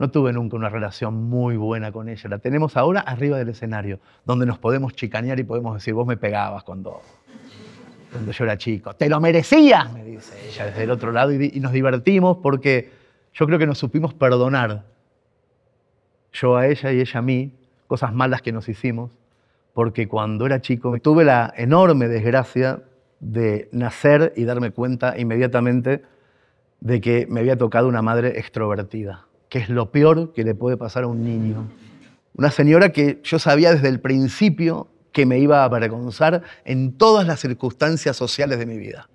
no tuve nunca una relación muy buena con ella. La tenemos ahora arriba del escenario, donde nos podemos chicanear y podemos decir, vos me pegabas cuando cuando yo era chico. Te lo merecías, me dice ella desde el otro lado, y, nos divertimos porque yo creo que nos supimos perdonar, yo a ella y ella a mí, cosas malas que nos hicimos, porque cuando era chico tuve la enorme desgracia de nacer y darme cuenta inmediatamente de que me había tocado una madre extrovertida, que es lo peor que le puede pasar a un niño. Una señora que yo sabía desde el principio que me iba a avergonzar en todas las circunstancias sociales de mi vida.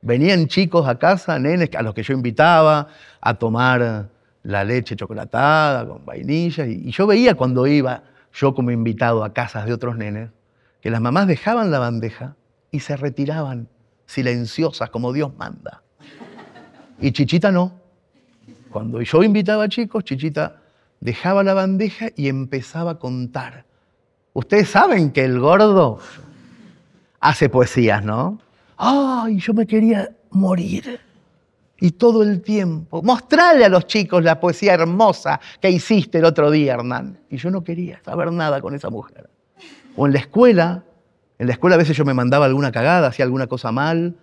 Venían chicos a casa, nenes a los que yo invitaba a tomar la leche chocolatada con vainilla, y yo veía cuando iba yo como invitado a casas de otros nenes, que las mamás dejaban la bandeja y se retiraban silenciosas como Dios manda. Y Chichita no. Cuando yo invitaba a chicos, Chichita dejaba la bandeja y empezaba a contar Ustedes saben que el gordo hace poesías, ¿no? Ay, yo me quería morir. Y todo el tiempo. Mostrarle a los chicos la poesía hermosa que hiciste el otro día, Hernán. Y yo no quería saber nada con esa mujer. O en la escuela, en la escuela a veces yo me mandaba alguna cagada, hacía alguna cosa mal,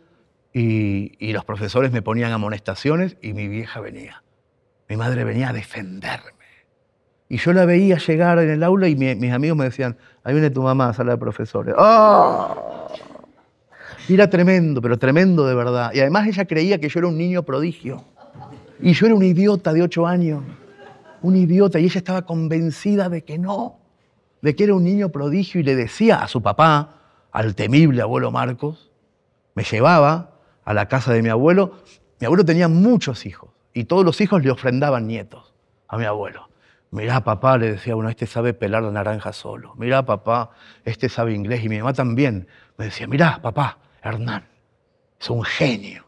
y los profesores me ponían amonestaciones y mi vieja venía. Mi madre venía a defenderme. Y yo la veía llegar en el aula y mis amigos me decían, ahí viene tu mamá a sala de profesores. ¡Ah! Y era tremendo, pero tremendo de verdad. Y además ella creía que yo era un niño prodigio. Y yo era un idiota de ocho años. Un idiota. Y ella estaba convencida de que no. De que era un niño prodigio. Y le decía a su papá, al temible abuelo Marcos, me llevaba a la casa de mi abuelo. Mi abuelo tenía muchos hijos. Y todos los hijos le ofrendaban nietos a mi abuelo. Mirá, papá, le decía uno, este sabe pelar la naranja solo. Mirá, papá, este sabe inglés. Y mi mamá también me decía, mirá, papá, Hernán, es un genio.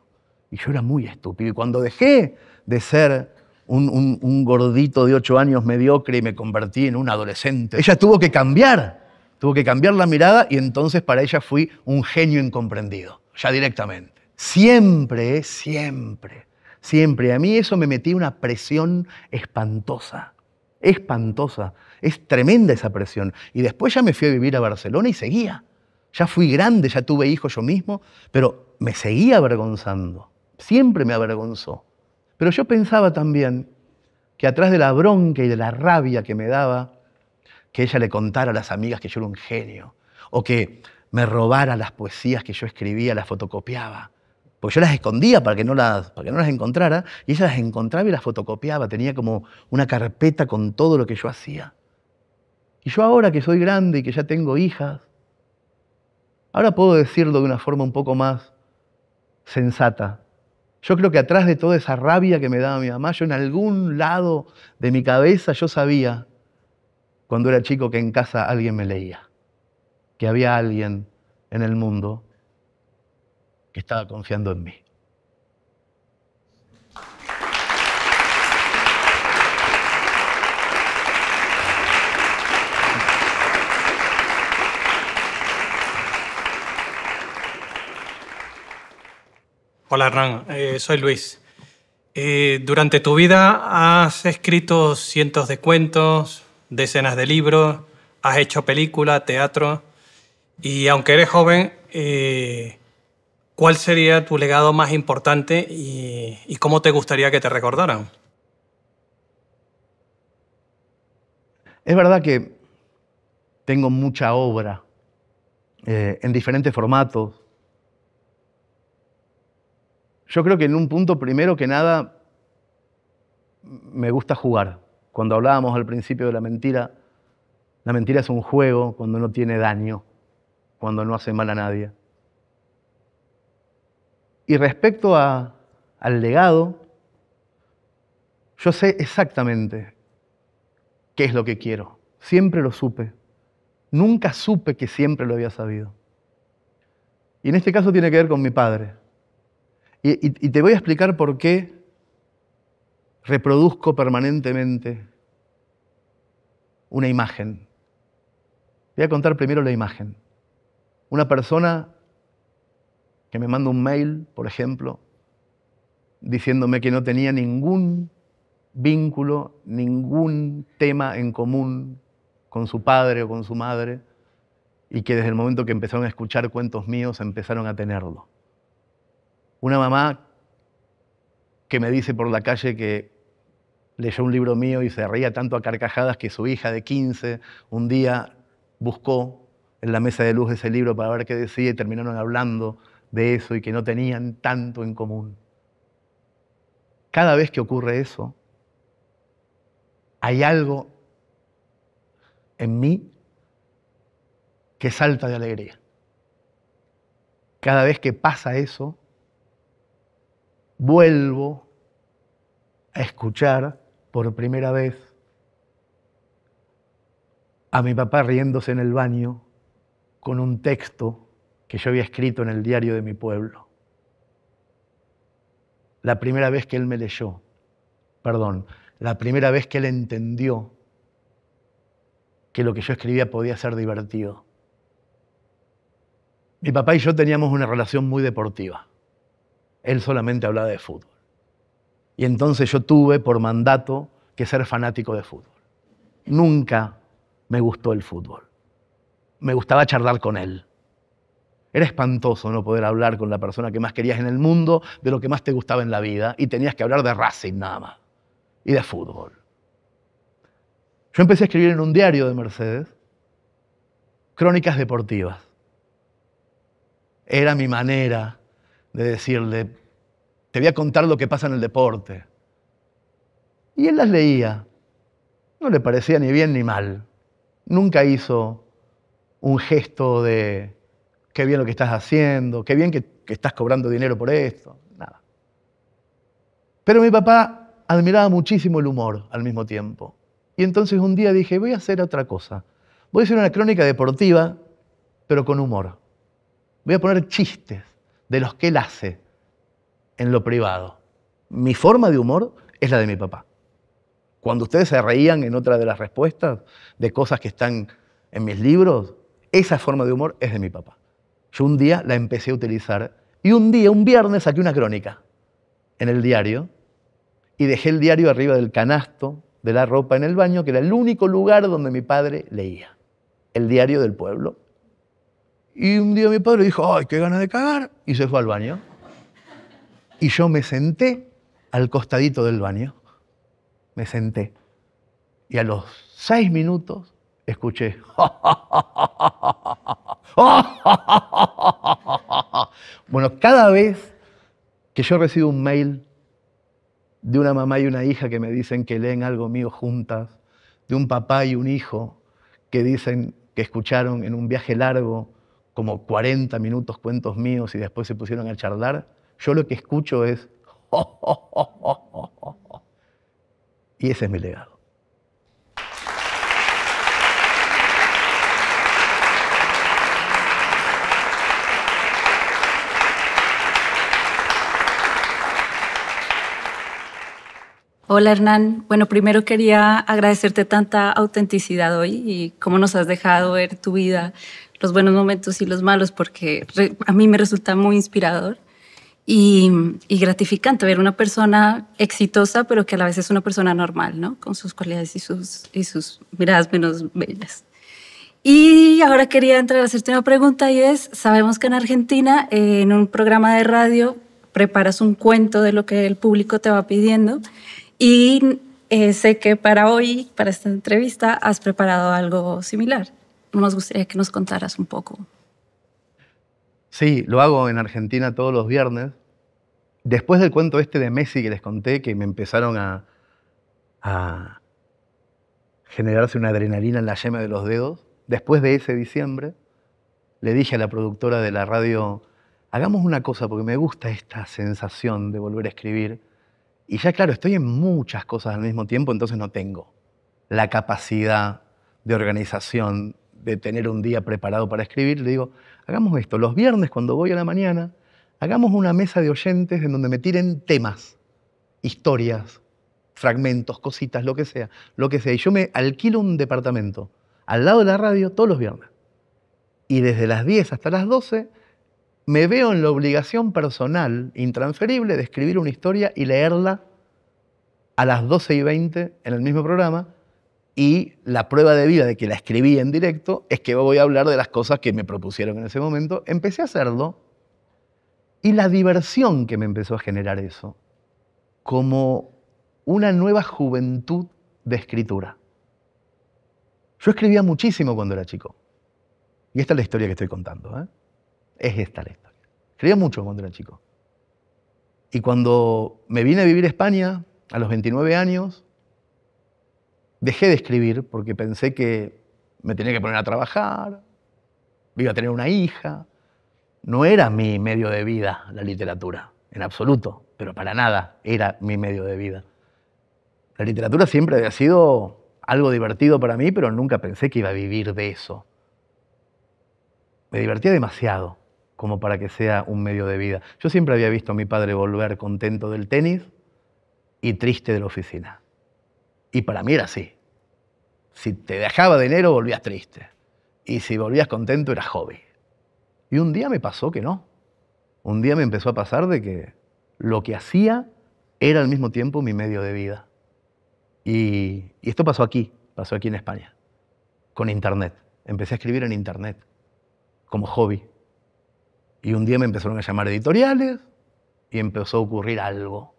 Y yo era muy estúpido. Y cuando dejé de ser un, un gordito de ocho años mediocre y me convertí en un adolescente, ella tuvo que cambiar. Tuvo que cambiar la mirada y entonces para ella fui un genio incomprendido, ya directamente. Siempre, siempre, siempre. A mí eso me metía una presión espantosa espantosa, es tremenda esa presión. Y después ya me fui a vivir a Barcelona y seguía. Ya fui grande, ya tuve hijos yo mismo, pero me seguía avergonzando. Siempre me avergonzó. Pero yo pensaba también que atrás de la bronca y de la rabia que me daba, que ella le contara a las amigas que yo era un genio, o que me robara las poesías que yo escribía, las fotocopiaba, pues yo las escondía para que, no las, para que no las encontrara, y ella las encontraba y las fotocopiaba. Tenía como una carpeta con todo lo que yo hacía. Y yo ahora que soy grande y que ya tengo hijas, ahora puedo decirlo de una forma un poco más sensata. Yo creo que atrás de toda esa rabia que me daba mi mamá, yo en algún lado de mi cabeza yo sabía, cuando era chico, que en casa alguien me leía, que había alguien en el mundo que estaba confiando en mí. Hola Hernán, eh, soy Luis. Eh, durante tu vida has escrito cientos de cuentos, decenas de libros, has hecho películas, teatro y aunque eres joven, eh, ¿Cuál sería tu legado más importante y, cómo te gustaría que te recordaran? Es verdad que tengo mucha obra eh, en diferentes formatos. Yo creo que en un punto, primero que nada, me gusta jugar. Cuando hablábamos al principio de la mentira, la mentira es un juego cuando no tiene daño, cuando no hace mal a nadie. Y respecto al legado, yo sé exactamente qué es lo que quiero. Siempre lo supe. Nunca supe que siempre lo había sabido. Y en este caso tiene que ver con mi padre. Y, y te voy a explicar por qué reproduzco permanentemente una imagen. Voy a contar primero la imagen. Una persona que me manda un mail, por ejemplo, diciéndome que no tenía ningún vínculo, ningún tema en común con su padre o con su madre, y que desde el momento que empezaron a escuchar cuentos míos empezaron a tenerlo. Una mamá que me dice por la calle que leyó un libro mío y se reía tanto a carcajadas que su hija de 15 un día buscó en la mesa de luz ese libro para ver qué decía y terminaron hablando de eso y que no tenían tanto en común. Cada vez que ocurre eso, hay algo en mí que salta de alegría. Cada vez que pasa eso, vuelvo a escuchar por primera vez a mi papá riéndose en el baño con un texto que yo había escrito en el diario de mi pueblo. La primera vez que él me leyó, perdón, la primera vez que él entendió que lo que yo escribía podía ser divertido. Mi papá y yo teníamos una relación muy deportiva. Él solamente hablaba de fútbol. Y entonces yo tuve por mandato que ser fanático de fútbol. Nunca me gustó el fútbol. Me gustaba charlar con él. Era espantoso no poder hablar con la persona que más querías en el mundo, de lo que más te gustaba en la vida, y tenías que hablar de Racing nada más, y de fútbol. Yo empecé a escribir en un diario de Mercedes, crónicas deportivas. Era mi manera de decirle, te voy a contar lo que pasa en el deporte. Y él las leía. No le parecía ni bien ni mal. Nunca hizo un gesto de qué bien lo que estás haciendo, qué bien que, estás cobrando dinero por esto, nada. Pero mi papá admiraba muchísimo el humor al mismo tiempo. Y entonces un día dije, voy a hacer otra cosa. Voy a hacer una crónica deportiva, pero con humor. Voy a poner chistes de los que él hace en lo privado. Mi forma de humor es la de mi papá. Cuando ustedes se reían en otra de las respuestas de cosas que están en mis libros, esa forma de humor es de mi papá. Yo un día la empecé a utilizar y un día, un viernes, saqué una crónica en el diario y dejé el diario arriba del canasto de la ropa en el baño, que era el único lugar donde mi padre leía, el diario del pueblo. Y un día mi padre dijo, ay, qué ganas de cagar, y se fue al baño. Y yo me senté al costadito del baño, me senté. Y a los seis minutos escuché, Bueno, cada vez que yo recibo un mail de una mamá y una hija que me dicen que leen algo mío juntas, de un papá y un hijo que dicen que escucharon en un viaje largo como 40 minutos cuentos míos y después se pusieron a charlar, yo lo que escucho es... Oh, oh, oh, y ese es mi legado. Hola Hernán. Bueno, primero quería agradecerte tanta autenticidad hoy y cómo nos has dejado ver tu vida, los buenos momentos y los malos, porque a mí me resulta muy inspirador y, gratificante ver una persona exitosa, pero que a la vez es una persona normal, ¿no? Con sus cualidades y sus, miradas menos bellas. Y ahora quería entrar a hacerte una pregunta y es, sabemos que en Argentina, eh, en un programa de radio, preparas un cuento de lo que el público te va pidiendo y eh, sé que para hoy, para esta entrevista, has preparado algo similar. Nos gustaría que nos contaras un poco. Sí, lo hago en Argentina todos los viernes. Después del cuento este de Messi que les conté, que me empezaron a, a generarse una adrenalina en la yema de los dedos, después de ese diciembre, le dije a la productora de la radio, hagamos una cosa porque me gusta esta sensación de volver a escribir y ya claro, estoy en muchas cosas al mismo tiempo, entonces no tengo la capacidad de organización de tener un día preparado para escribir. Le digo, hagamos esto, los viernes cuando voy a la mañana, hagamos una mesa de oyentes en donde me tiren temas, historias, fragmentos, cositas, lo que sea, lo que sea. Y yo me alquilo un departamento al lado de la radio todos los viernes. Y desde las 10 hasta las 12 me veo en la obligación personal, intransferible, de escribir una historia y leerla a las 12 y 20 en el mismo programa. Y la prueba de vida de que la escribí en directo es que voy a hablar de las cosas que me propusieron en ese momento. Empecé a hacerlo y la diversión que me empezó a generar eso, como una nueva juventud de escritura. Yo escribía muchísimo cuando era chico. Y esta es la historia que estoy contando. ¿eh? Es esta la historia. Creía mucho cuando era chico. Y cuando me vine a vivir a España, a los 29 años, dejé de escribir porque pensé que me tenía que poner a trabajar, iba a tener una hija. No era mi medio de vida la literatura, en absoluto, pero para nada era mi medio de vida. La literatura siempre había sido algo divertido para mí, pero nunca pensé que iba a vivir de eso. Me divertía demasiado como para que sea un medio de vida. Yo siempre había visto a mi padre volver contento del tenis y triste de la oficina. Y para mí era así. Si te dejaba dinero volvías triste. Y si volvías contento era hobby. Y un día me pasó que no. Un día me empezó a pasar de que lo que hacía era al mismo tiempo mi medio de vida. Y, y esto pasó aquí, pasó aquí en España, con Internet. Empecé a escribir en Internet, como hobby. Y un día me empezaron a llamar editoriales y empezó a ocurrir algo.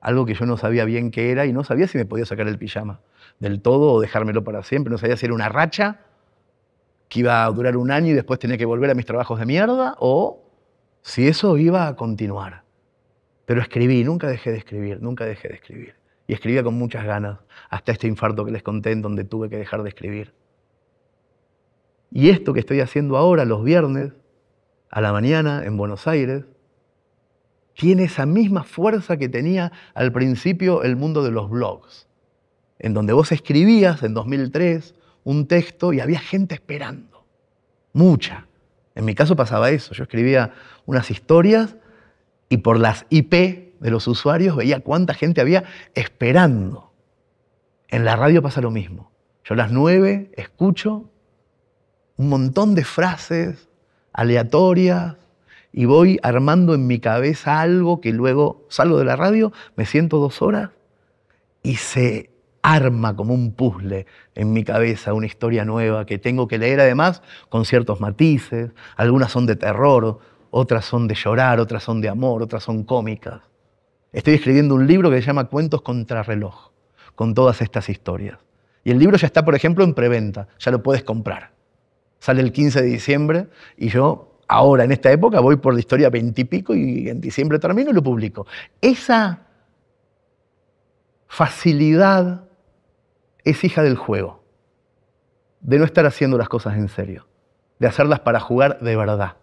Algo que yo no sabía bien qué era y no sabía si me podía sacar el pijama del todo o dejármelo para siempre. No sabía si era una racha que iba a durar un año y después tenía que volver a mis trabajos de mierda o si eso iba a continuar. Pero escribí, nunca dejé de escribir, nunca dejé de escribir. Y escribía con muchas ganas, hasta este infarto que les conté en donde tuve que dejar de escribir. Y esto que estoy haciendo ahora, los viernes, a la mañana en Buenos Aires, tiene esa misma fuerza que tenía al principio el mundo de los blogs, en donde vos escribías en 2003 un texto y había gente esperando, mucha. En mi caso pasaba eso, yo escribía unas historias y por las IP de los usuarios veía cuánta gente había esperando. En la radio pasa lo mismo. Yo a las nueve escucho un montón de frases, aleatorias y voy armando en mi cabeza algo que luego salgo de la radio, me siento dos horas y se arma como un puzzle en mi cabeza una historia nueva que tengo que leer además con ciertos matices. Algunas son de terror, otras son de llorar, otras son de amor, otras son cómicas. Estoy escribiendo un libro que se llama Cuentos Contrarreloj, con todas estas historias. Y el libro ya está, por ejemplo, en preventa, ya lo puedes comprar sale el 15 de diciembre y yo ahora en esta época voy por la historia veintipico y, en diciembre termino y lo publico. Esa facilidad es hija del juego, de no estar haciendo las cosas en serio, de hacerlas para jugar de verdad.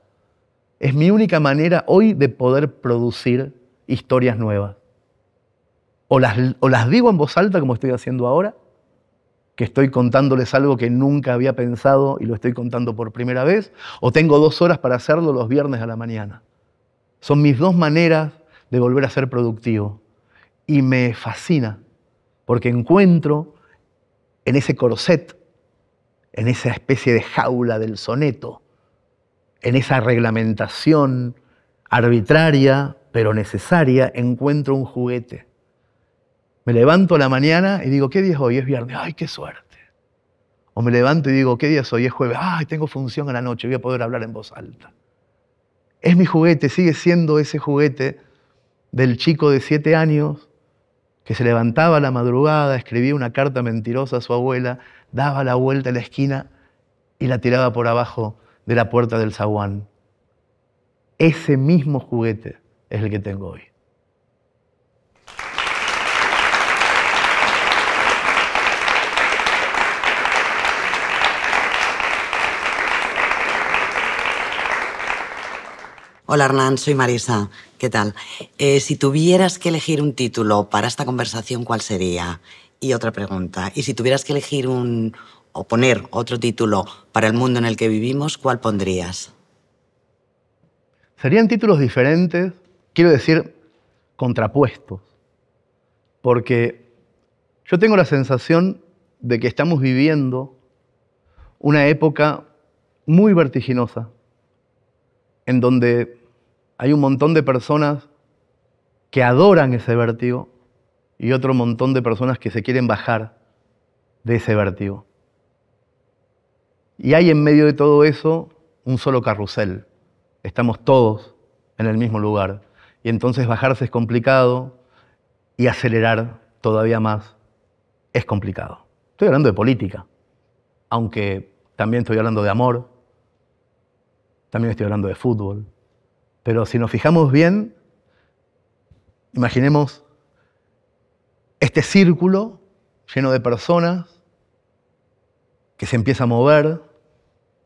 Es mi única manera hoy de poder producir historias nuevas. o las digo en voz alta como estoy haciendo ahora, que estoy contándoles algo que nunca había pensado y lo estoy contando por primera vez, o tengo dos horas para hacerlo los viernes a la mañana. Son mis dos maneras de volver a ser productivo. Y me fascina, porque encuentro en ese corset, en esa especie de jaula del soneto, en esa reglamentación arbitraria pero necesaria, encuentro un juguete me levanto a la mañana y digo, ¿qué día es hoy? Es viernes. ¡Ay, qué suerte! O me levanto y digo, ¿qué día es hoy? Es jueves. ¡Ay, tengo función a la noche! Voy a poder hablar en voz alta. Es mi juguete, sigue siendo ese juguete del chico de siete años que se levantaba a la madrugada, escribía una carta mentirosa a su abuela, daba la vuelta a la esquina y la tiraba por abajo de la puerta del zaguán. Ese mismo juguete es el que tengo hoy. Hola Hernán, soy Marisa. ¿Qué tal? Eh, si tuvieras que elegir un título para esta conversación, ¿cuál sería? Y otra pregunta. Y si tuvieras que elegir un o poner otro título para el mundo en el que vivimos, ¿cuál pondrías? Serían títulos diferentes, quiero decir, contrapuestos. Porque yo tengo la sensación de que estamos viviendo una época muy vertiginosa, en donde hay un montón de personas que adoran ese vértigo y otro montón de personas que se quieren bajar de ese vértigo. Y hay en medio de todo eso un solo carrusel. Estamos todos en el mismo lugar. Y entonces bajarse es complicado y acelerar todavía más es complicado. Estoy hablando de política, aunque también estoy hablando de amor, también estoy hablando de fútbol, pero si nos fijamos bien, imaginemos este círculo lleno de personas que se empieza a mover,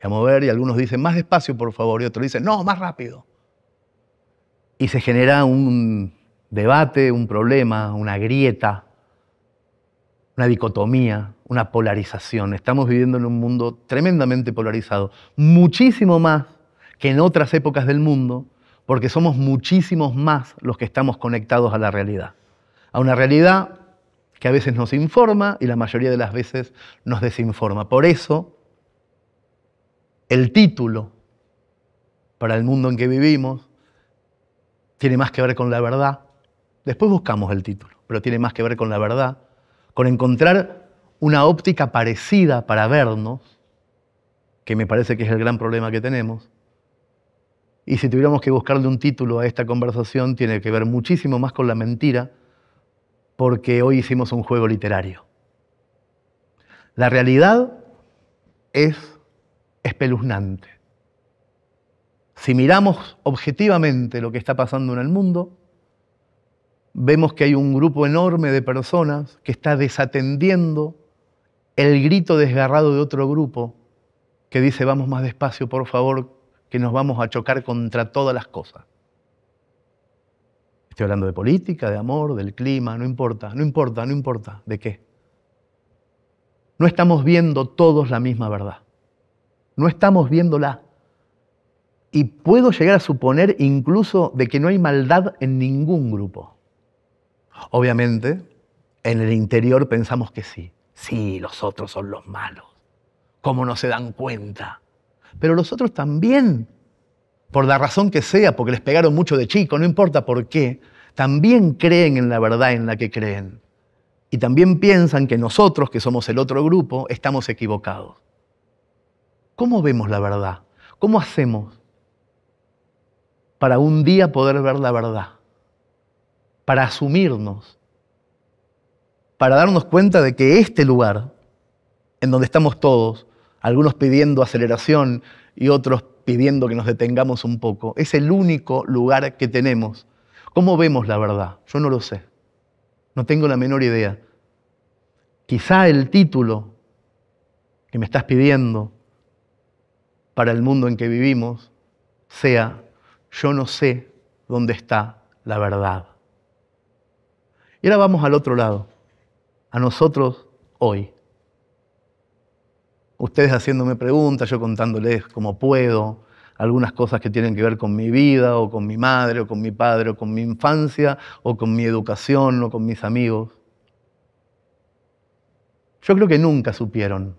a mover, y algunos dicen, más despacio, por favor, y otros dicen, no, más rápido. Y se genera un debate, un problema, una grieta, una dicotomía, una polarización. Estamos viviendo en un mundo tremendamente polarizado, muchísimo más que en otras épocas del mundo, porque somos muchísimos más los que estamos conectados a la realidad, a una realidad que a veces nos informa y la mayoría de las veces nos desinforma. Por eso, el título para el mundo en que vivimos tiene más que ver con la verdad. Después buscamos el título, pero tiene más que ver con la verdad, con encontrar una óptica parecida para vernos, que me parece que es el gran problema que tenemos, y si tuviéramos que buscarle un título a esta conversación, tiene que ver muchísimo más con la mentira, porque hoy hicimos un juego literario. La realidad es espeluznante. Si miramos objetivamente lo que está pasando en el mundo, vemos que hay un grupo enorme de personas que está desatendiendo el grito desgarrado de otro grupo que dice vamos más despacio, por favor, que nos vamos a chocar contra todas las cosas. Estoy hablando de política, de amor, del clima, no importa, no importa, no importa, ¿de qué? No estamos viendo todos la misma verdad. No estamos viéndola. Y puedo llegar a suponer incluso de que no hay maldad en ningún grupo. Obviamente, en el interior pensamos que sí. Sí, los otros son los malos. ¿Cómo no se dan cuenta? pero los otros también, por la razón que sea, porque les pegaron mucho de chico, no importa por qué, también creen en la verdad en la que creen. Y también piensan que nosotros, que somos el otro grupo, estamos equivocados. ¿Cómo vemos la verdad? ¿Cómo hacemos para un día poder ver la verdad? Para asumirnos, para darnos cuenta de que este lugar, en donde estamos todos, algunos pidiendo aceleración y otros pidiendo que nos detengamos un poco. Es el único lugar que tenemos. ¿Cómo vemos la verdad? Yo no lo sé. No tengo la menor idea. Quizá el título que me estás pidiendo para el mundo en que vivimos sea, yo no sé dónde está la verdad. Y ahora vamos al otro lado, a nosotros hoy ustedes haciéndome preguntas, yo contándoles como puedo algunas cosas que tienen que ver con mi vida o con mi madre o con mi padre o con mi infancia o con mi educación o con mis amigos. Yo creo que nunca supieron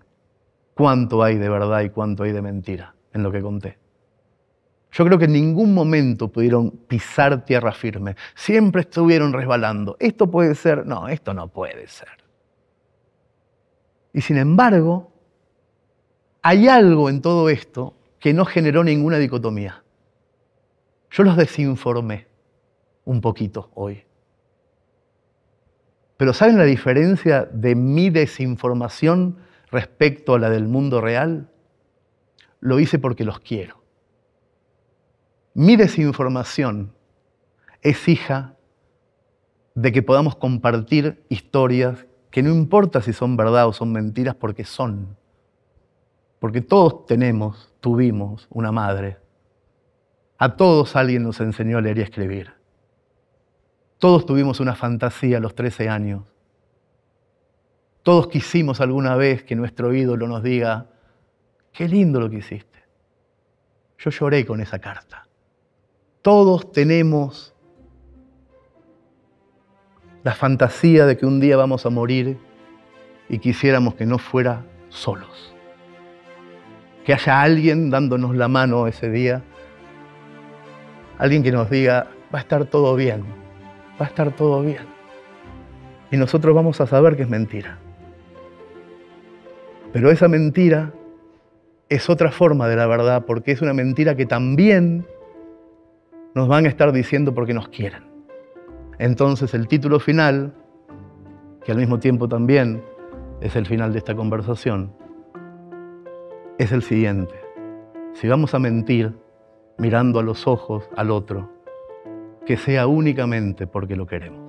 cuánto hay de verdad y cuánto hay de mentira en lo que conté. Yo creo que en ningún momento pudieron pisar tierra firme. Siempre estuvieron resbalando. Esto puede ser, no, esto no puede ser. Y sin embargo, hay algo en todo esto que no generó ninguna dicotomía. Yo los desinformé un poquito hoy. Pero ¿saben la diferencia de mi desinformación respecto a la del mundo real? Lo hice porque los quiero. Mi desinformación es hija de que podamos compartir historias que no importa si son verdad o son mentiras porque son. Porque todos tenemos, tuvimos una madre. A todos alguien nos enseñó a leer y escribir. Todos tuvimos una fantasía a los 13 años. Todos quisimos alguna vez que nuestro ídolo nos diga, qué lindo lo que hiciste. Yo lloré con esa carta. Todos tenemos la fantasía de que un día vamos a morir y quisiéramos que no fuera solos que haya alguien dándonos la mano ese día, alguien que nos diga, va a estar todo bien, va a estar todo bien. Y nosotros vamos a saber que es mentira. Pero esa mentira es otra forma de la verdad, porque es una mentira que también nos van a estar diciendo porque nos quieren. Entonces el título final, que al mismo tiempo también es el final de esta conversación, es el siguiente. Si vamos a mentir mirando a los ojos al otro, que sea únicamente porque lo queremos.